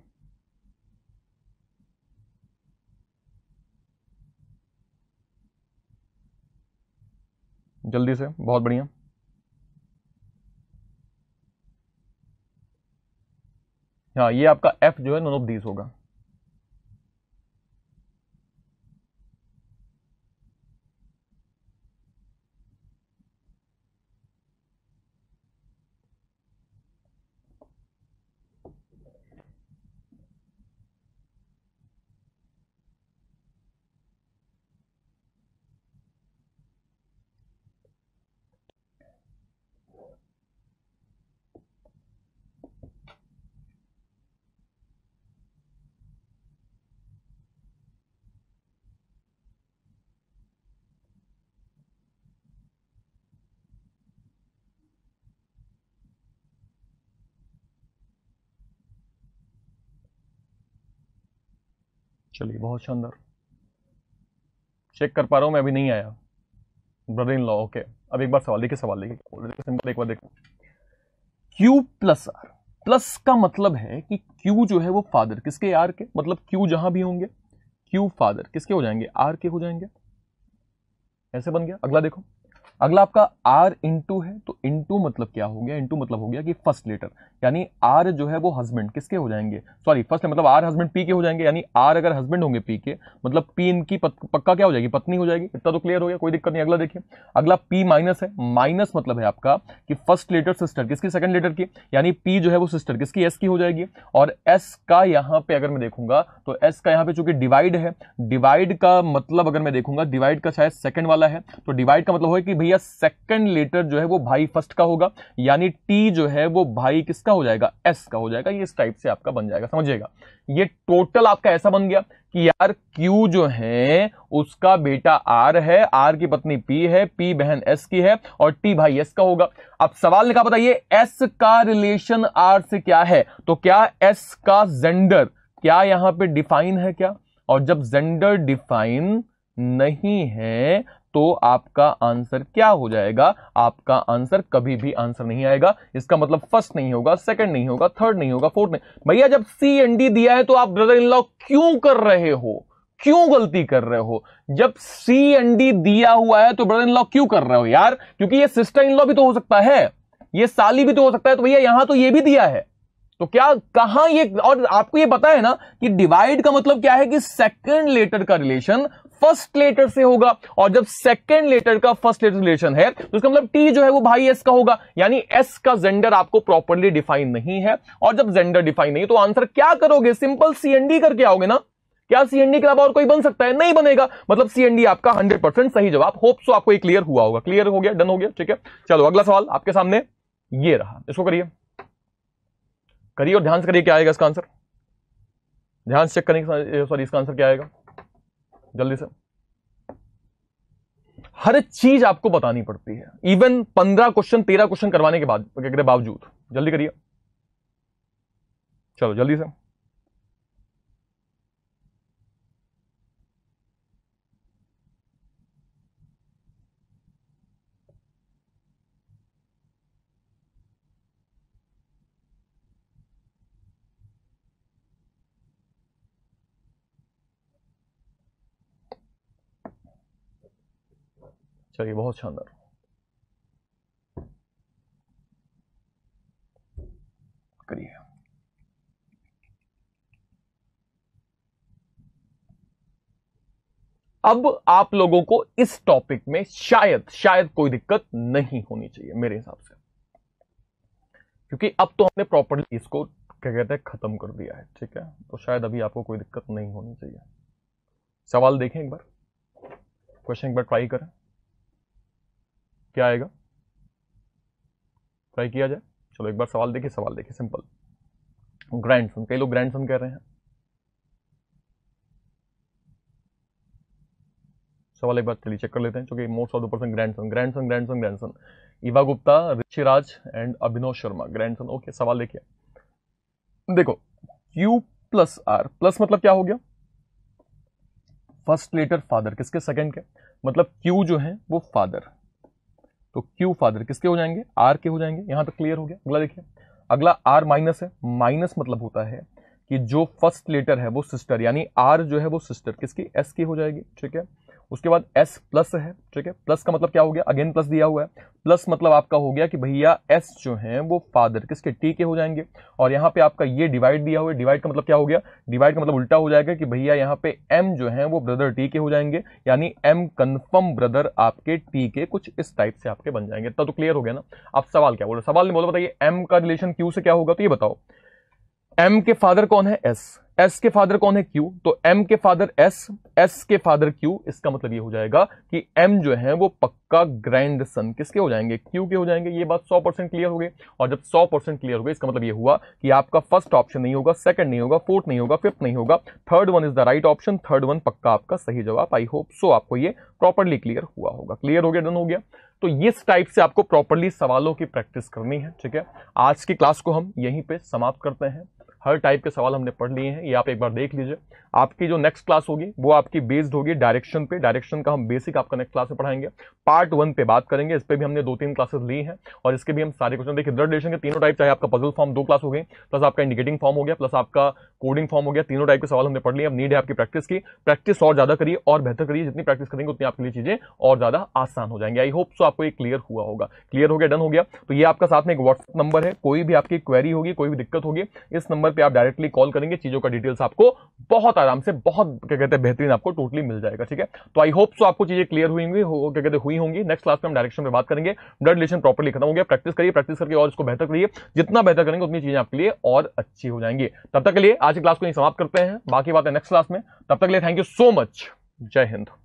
जल्दी से बहुत बढ़िया हाँ ये आपका एफ जो है नोनोपदीस होगा चलिए बहुत शानदार चेक कर पा रहा हूँ मैं अभी नहीं आया ब्रदर इन लॉ ओके अब एक बार सवाल देखिए सवाल देखिए सिंपल एक बार देखो क्यू प्लस आर प्लस का मतलब है कि क्यू जो है वो फादर किसके आर के मतलब क्यू जहां भी होंगे क्यू फादर किसके हो जाएंगे आर के हो जाएंगे ऐसे बन गया अगला देखो अगला आपका आर इंटू है तो इंटू मतलब क्या हो गया इंटू मतलब हो गया कि फर्स्ट लेटर यानी आर जो है वो हस्बैंड किसके हो जाएंगे सॉरी फर्स्ट मतलब आर हस्बैंड पी के हो जाएंगे यानी आर अगर हस्बैंड होंगे पी के मतलब पी इनकी पक्का क्या हो जाएगी पत्नी हो जाएगी इतना तो क्लियर हो गया कोई दिक्कत नहीं अगला देखिए अगला पी माइनस है माइनस मतलब है आपका कि फर्स्ट लेटर सिस्टर किसकी सेकंड लेटर की यानी पी जो है वो सिस्टर किसकी एस की हो जाएगी और एस का यहाँ पे अगर मैं देखूंगा तो एस का यहाँ पे चूंकि डिवाइड है डिवाइड का मतलब अगर मैं देखूंगा डिवाइड का शायद सेकंड वाला है तो डिवाइड का मतलब हो कि भैया सेकंड लेटर जो है वो भाई फर्स्ट का होगा यानी टी जो है वो भाई किसका हो जाएगा एस का हो जाएगा ये इस टाइप से आपका बन जाएगा समझिएगा ये टोटल आपका ऐसा बन गया कि यार क्यू जो है उसका बेटा आर है आर की पत्नी पी है पी बहन एस की है और टी भाई एस का होगा अब सवाल लिखा बताइए एस का रिलेशन आर से क्या है तो क्या एस का जेंडर क्या यहां पे डिफाइन है क्या और जब जेंडर डिफाइन नहीं है तो आपका आंसर क्या हो जाएगा आपका आंसर कभी भी आंसर नहीं आएगा इसका मतलब फर्स्ट नहीं होगा सेकंड नहीं होगा थर्ड नहीं होगा फोर्थ नहीं भैया जब सी एन डी दिया है तो आप ब्रदर इन लॉ क्यों कर रहे हो क्यों गलती कर रहे हो जब सी एन डी दिया हुआ है तो ब्रदर इन लॉ क्यों कर रहे हो यार क्योंकि ये सिस्टर इन लॉ भी तो हो सकता है ये साली भी तो हो सकता है तो भैया यहां तो ये भी दिया है तो क्या कहां ये और आपको ये पता है ना कि डिवाइड का मतलब क्या है कि सेकंड लेटर का रिलेशन फर्स्ट लेटर से होगा और जब सेकेंड लेटर का फर्स्ट लेटर रिलेशन है तो इसका मतलब टी जो है वो भाई एस का होगा यानी एस का जेंडर आपको प्रॉपरली डिफाइन नहीं है और जब जेंडर डिफाइन नहीं तो आंसर क्या करोगे सिंपल सीएनडी करके आओगे ना क्या सीएनडी के अलावा और कोई बन सकता है नहीं बनेगा मतलब सीएनडी आपका 100 परसेंट सही जवाब होप सो आपको ये क्लियर हुआ होगा क्लियर हो गया डन हो गया ठीक है चलो अगला सवाल आपके सामने ये रहा इसको करिए करिए और ध्यान से करिए क्या आएगा इसका आंसर ध्यान से चेक करिए सॉरी इसका आंसर क्या आएगा जल्दी से हर चीज आपको बतानी पड़ती है इवन पंद्रह क्वेश्चन तेरह क्वेश्चन करवाने के बाद के बावजूद जल्दी करिए चलो जल्दी से चलिए बहुत शानदार करिए अब आप लोगों को इस टॉपिक में शायद शायद कोई दिक्कत नहीं होनी चाहिए मेरे हिसाब से क्योंकि अब तो हमने प्रॉपरली इसको क्या कहते हैं खत्म कर दिया है ठीक है तो शायद अभी आपको कोई दिक्कत नहीं होनी चाहिए सवाल देखें एक बार क्वेश्चन एक बार ट्राई करें क्या आएगा ट्राई किया जाए चलो एक बार सवाल देखिए सवाल देखिए सिंपल ग्रैंडसन कई लोग ग्रैंडसन कह रहे हैं सवाल एक बार चलिए चेक कर लेते हैं क्योंकि most of the person grandson grandson इवा Gupta Rishiraj and Abhinav Sharma grandson okay सवाल देखिए देखो क्यू प्लस आर प्लस मतलब क्या हो गया फर्स्ट लेटर फादर किसके सेकंड के मतलब क्यू जो है वो फादर तो क्यू फादर किसके हो जाएंगे आर के हो जाएंगे यहां तक क्लियर हो गया अगला देखिए अगला आर माइनस है माइनस मतलब होता है कि जो फर्स्ट लेटर है वो सिस्टर यानी आर जो है वो सिस्टर किसकी एस की हो जाएगी ठीक है उसके बाद एस प्लस है ठीक है प्लस का मतलब क्या हो गया अगेन प्लस दिया हुआ है प्लस मतलब आपका हो गया कि भैया एस जो है वो फादर किसके टी के हो जाएंगे और यहाँ पे आपका ये डिवाइड दिया हुआ है डिवाइड का मतलब क्या हो गया डिवाइड का मतलब उल्टा हो जाएगा कि भैया यहाँ पे एम जो है वो ब्रदर टी के हो जाएंगे यानी एम कन्फर्म ब्रदर आपके टी के कुछ इस टाइप से आपके बन जाएंगे तब तो क्लियर हो गया ना आप सवाल क्या बोल रहे सवाल नहीं बोलो बताइए एम का रिलेशन क्यू से क्या होगा तो ये बताओ एम के फादर कौन है एस एस के फादर कौन है क्यू तो एम के फादर एस एस के फादर क्यू इसका मतलब ये हो जाएगा कि एम जो है वो पक्का ग्रैंड सन किसके हो जाएंगे क्यू के हो जाएंगे ये बात 100 परसेंट क्लियर हो गई और जब 100 परसेंट क्लियर हो गए इसका मतलब ये हुआ कि आपका फर्स्ट ऑप्शन नहीं होगा सेकंड नहीं होगा फोर्थ नहीं होगा फिफ्थ नहीं होगा third one is the right option third one पक्का आपका सही जवाब आई होप सो आपको ये प्रॉपरली क्लियर हुआ होगा क्लियर हो गया डन हो गया तो इस टाइप से आपको प्रॉपरली सवालों की प्रैक्टिस करनी है ठीक है आज की क्लास को हम यहीं पर समाप्त करते हैं हर टाइप के सवाल हमने पढ़ लिए हैं ये आप एक बार देख लीजिए आपकी जो नेक्स्ट क्लास होगी वो आपकी बेस्ड होगी डायरेक्शन पे डायरेक्शन का हम बेसिक आपका नेक्स्ट क्लास में पढ़ाएंगे पार्ट वन पे बात करेंगे इस पर भी हमने दो तीन क्लासेस ली हैं और इसके भी हम सारे क्वेश्चन देखिए ब्लड डेशन के तीनों टाइप चाहे आपका पजल फॉर्म दो क्लास हो गए प्लस आपका इंडिकेटिंग फॉर्म हो गया प्लस आपका कोडिंग फॉर्म हो गया तीनों टाइप के सवाल हमने पढ़ लिए अब नीड है आपकी प्रैक्टिस की प्रैक्टिस और ज़्यादा करिए और बेहतर करिए जितनी प्रैक्टिस करेंगे उतनी आपके लिए चीज़ें और ज़्यादा आसान हो जाएंगे आई होप सो आपको ये क्लियर हुआ होगा क्लियर हो गया डन हो गया तो ये आपका साथ में एक व्हाट्सअप नंबर है कोई भी आपकी क्वेरी होगी कोई भी दिक्कत होगी इस नंबर पे आप डायरेक्टली कॉल करेंगे चीजों का डिटेल्स आपको बहुत आराम से बहुत क्या कहते हैं बेहतरीन आपको टोटली मिल जाएगा ठीक है तो आई होप सो आपको चीजें क्लियर हुई होंगी क्या कहते हुई होंगी नेक्स्ट क्लास में हम डायरेक्शन में बात करेंगे ब्लड रिलेशन प्रॉपरली खत्म हो गया प्रैक्टिस करिए प्रैक्टिस करके और इसको बेहतर करिए जितना बेहतर करेंगे उतनी चीजें आपके लिए और अच्छी हो जाएंगी तब तक के लिए आज की क्लास को समाप्त करते हैं बाकी बातें नेक्स्ट क्लास में तब तक के लिए थैंक यू सो मच जय हिंद